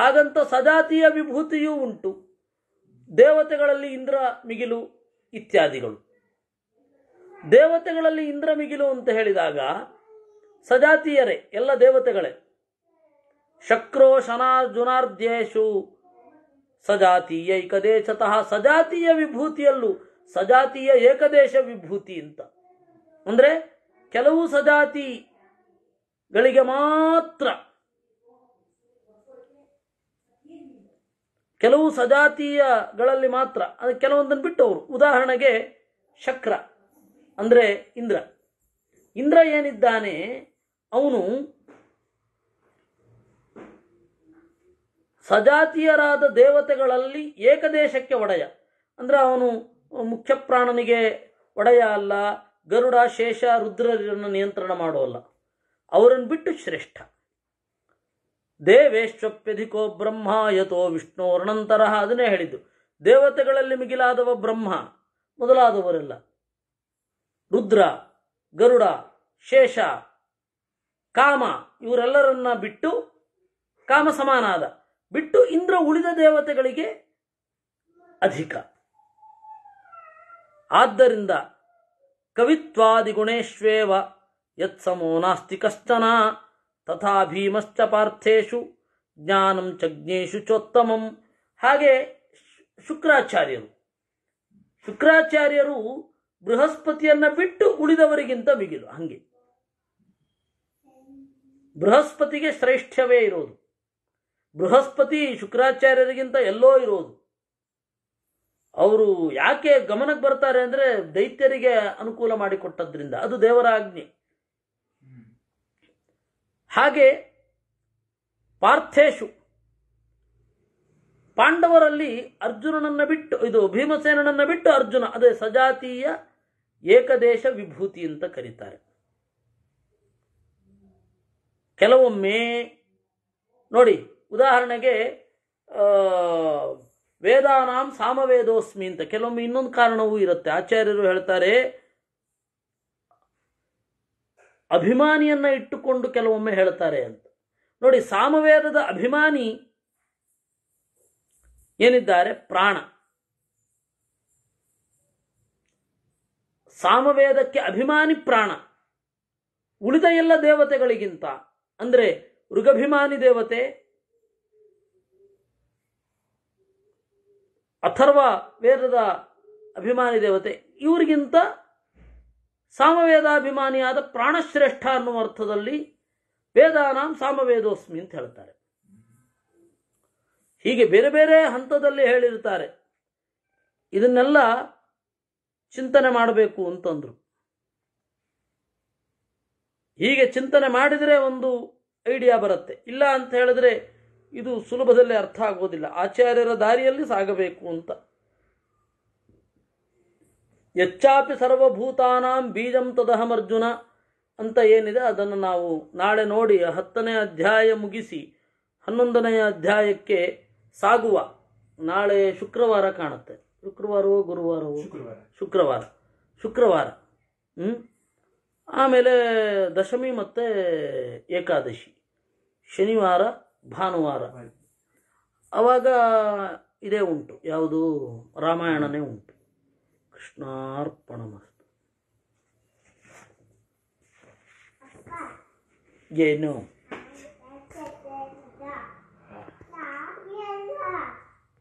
ಹಾಗಂತ ಸಜಾತಿಯ ವಿಭೂತಿಯೂ ಉಂಟು ದೇವತೆಗಳಲ್ಲಿ ಇಂದ್ರ ಮಿಗಿಲು ಇತ್ಯಾದಿಗಳು ದೇವತೆಗಳಲ್ಲಿ ಇಂದ್ರ ಮಿಗಿಲು ಅಂತ ಹೇಳಿದಾಗ ಸಜಾತಿಯರೇ ಎಲ್ಲ ದೇವತೆಗಳೇ ಶಕ್ರೋ ಶನಾರ್ಜುನಾರ್ಧ್ಯೇಶು ಸಜಾತೀಯ ಏಕದೇಶತಃ ಸಜಾತೀಯ ವಿಭೂತಿಯಲ್ಲೂ ಸಜಾತೀಯ ಏಕದೇಶ ವಿಭೂತಿ ಅಂತ ಅಂದರೆ ಕೆಲವು ಸಜಾತಿಗಳಿಗೆ ಮಾತ್ರ ಕೆಲವು ಸಜಾತೀಯಗಳಲ್ಲಿ ಮಾತ್ರ ಅದು ಕೆಲವೊಂದನ್ನು ಅವರು ಉದಾಹರಣೆಗೆ ಶಕ್ರ ಅಂದರೆ ಇಂದ್ರ ಇಂದ್ರ ಏನಿದ್ದಾನೆ ಅವನು ಸಜಾತಿಯರಾದ ದೇವತೆಗಳಲ್ಲಿ ಏಕದೇಶಕ್ಕೆ ಒಡೆಯ ಅಂದರೆ ಅವನು ಮುಖ್ಯಪ್ರಾಣನಿಗೆ ಒಡೆಯ ಅಲ್ಲ ಗರುಡ ಶೇಷ ರುದ್ರರನ್ನು ನಿಯಂತ್ರಣ ಮಾಡೋಲ್ಲ ಅವರನ್ನು ಬಿಟ್ಟು ಶ್ರೇಷ್ಠ ದೇವೇಶ್ವಪ್ಯಧಿಕೋ ಬ್ರಹ್ಮ ಯಥೋ ವಿಷ್ಣುವರ್ಣಂತರಃ ಅದನ್ನೇ ಹೇಳಿದ್ದು ದೇವತೆಗಳಲ್ಲಿ ಮಿಗಿಲಾದವ ಬ್ರಹ್ಮ ಮೊದಲಾದವರೆಲ್ಲ ರುದ್ರ ಗರುಡ ಶೇಷ ಕಾಮ ಇವರೆಲ್ಲರನ್ನ ಬಿಟ್ಟು ಕಾಮ ಸಮಾನಾದ ಬಿಟ್ಟು ಇಂದ್ರ ಉಳಿದ ದೇವತೆಗಳಿಗೆ ಅಧಿಕ ಆದ್ದರಿಂದ ಕವಿತ್ವಾದಿ ಗುಣೇಶ್ವೇವ ಯತ್ಸಮೋ ನಾಸ್ತಿ ಕಷ್ಟನಾ ತಥಾ ಭೀಮಶ್ಚ ಪಾರ್ಥೇಶು ಜ್ಞಾನಂ ಚಜ್ಞೇಶು ಚೋತ್ತಮಂ ಹಾಗೆ ಶುಕ್ರಾಚಾರ್ಯರು ಶುಕ್ರಾಚಾರ್ಯರು ಬೃಹಸ್ಪತಿಯನ್ನು ಬಿಟ್ಟು ಉಳಿದವರಿಗಿಂತ ಮಿಗಿಲು ಹಂಗೆ ಬೃಹಸ್ಪತಿಗೆ ಶ್ರೇಷ್ಠವೇ ಇರೋದು ಬೃಹಸ್ಪತಿ ಶುಕ್ರಾಚಾರ್ಯರಿಗಿಂತ ಎಲ್ಲೋ ಇರೋದು ಅವರು ಯಾಕೆ ಗಮನಕ್ಕೆ ಬರ್ತಾರೆ ಅಂದರೆ ದೈತ್ಯರಿಗೆ ಅನುಕೂಲ ಮಾಡಿಕೊಟ್ಟದ್ರಿಂದ ಅದು ದೇವರ ಹಾಗೆ ಪಾರ್ಥೇಶು ಪಾಂಡವರಲ್ಲಿ ಅರ್ಜುನನನ್ನು ಬಿಟ್ಟು ಇದು ಭೀಮಸೇನನನ್ನು ಬಿಟ್ಟು ಅರ್ಜುನ ಅದೇ ಸಜಾತೀಯ ಏಕದೇಶ ವಿಭೂತಿ ಅಂತ ಕರೀತಾರೆ ಕೆಲವೊಮ್ಮೆ ನೋಡಿ ಉದಾಹರಣೆಗೆ ವೇದಾನಾಂ ಸಾಮವೇದೋಸ್ಮಿ ಅಂತ ಕೆಲವೊಮ್ಮೆ ಇನ್ನೊಂದು ಕಾರಣವೂ ಇರುತ್ತೆ ಆಚಾರ್ಯರು ಹೇಳ್ತಾರೆ ಅಭಿಮಾನಿಯನ್ನ ಇಟ್ಟುಕೊಂಡು ಕೆಲವೊಮ್ಮೆ ಹೇಳ್ತಾರೆ ಅಂತ ನೋಡಿ ಸಾಮವೇದದ ಅಭಿಮಾನಿ ಏನಿದ್ದಾರೆ ಪ್ರಾಣ ಸಾಮವೇದಕ್ಕೆ ಅಭಿಮಾನಿ ಪ್ರಾಣ ಉಳಿದ ಎಲ್ಲ ದೇವತೆಗಳಿಗಿಂತ ಅಂದರೆ ಋಗಭಿಮಾನಿ ದೇವತೆ ಅಥರ್ವ ವೇದದ ಅಭಿಮಾನಿ ದೇವತೆ ಇವರಿಗಿಂತ ಸಾಮವೇದಾಭಿಮಾನಿಯಾದ ಪ್ರಾಣಶ್ರೇಷ್ಠ ಅನ್ನುವ ಅರ್ಥದಲ್ಲಿ ವೇದಾನಾಂ ಸಾಮವೇದೋಸ್ಮಿ ಅಂತ ಹೇಳ್ತಾರೆ ಹೀಗೆ ಬೇರೆ ಬೇರೆ ಹಂತದಲ್ಲಿ ಹೇಳಿರ್ತಾರೆ ಇದನ್ನೆಲ್ಲ ಚಿಂತನೆ ಮಾಡಬೇಕು ಅಂತಂದ್ರು ಹೀಗೆ ಚಿಂತನೆ ಮಾಡಿದರೆ ಒಂದು ಐಡಿಯಾ ಬರುತ್ತೆ ಇಲ್ಲ ಅಂತ ಹೇಳಿದ್ರೆ ಇದು ಸುಲಭದಲ್ಲಿ ಅರ್ಥ ಆಗೋದಿಲ್ಲ ಆಚಾರ್ಯರ ದಾರಿಯಲ್ಲಿ ಸಾಗಬೇಕು ಅಂತ ಯಚ್ಚಾಪಿ ಸರ್ವಭೂತಾನಾಂ ಬೀಜಂ ತದಹಮರ್ಜುನ ಅಂತ ಏನಿದೆ ಅದನ್ನು ನಾವು ನಾಳೆ ನೋಡಿ ಹತ್ತನೇ ಅಧ್ಯಾಯ ಮುಗಿಸಿ ಹನ್ನೊಂದನೆಯ ಅಧ್ಯಾಯಕ್ಕೆ ಸಾಗುವ ನಾಳೆ ಶುಕ್ರವಾರ ಕಾಣುತ್ತೆ ಶುಕ್ರವಾರವೋ ಗುರುವಾರವೋ ಶುಕ್ರವಾರ ಶುಕ್ರವಾರ ಹ್ಞೂ ಆಮೇಲೆ ದಶಮಿ ಮತ್ತು ಏಕಾದಶಿ ಶನಿವಾರ ಭಾನುವಾರ ಅವಾಗ ಇದೇ ಉಂಟು ಯಾವುದು ರಾಮಾಯಣನೇ ಉಂಟು कृष्णार्पणमस्तु ये नो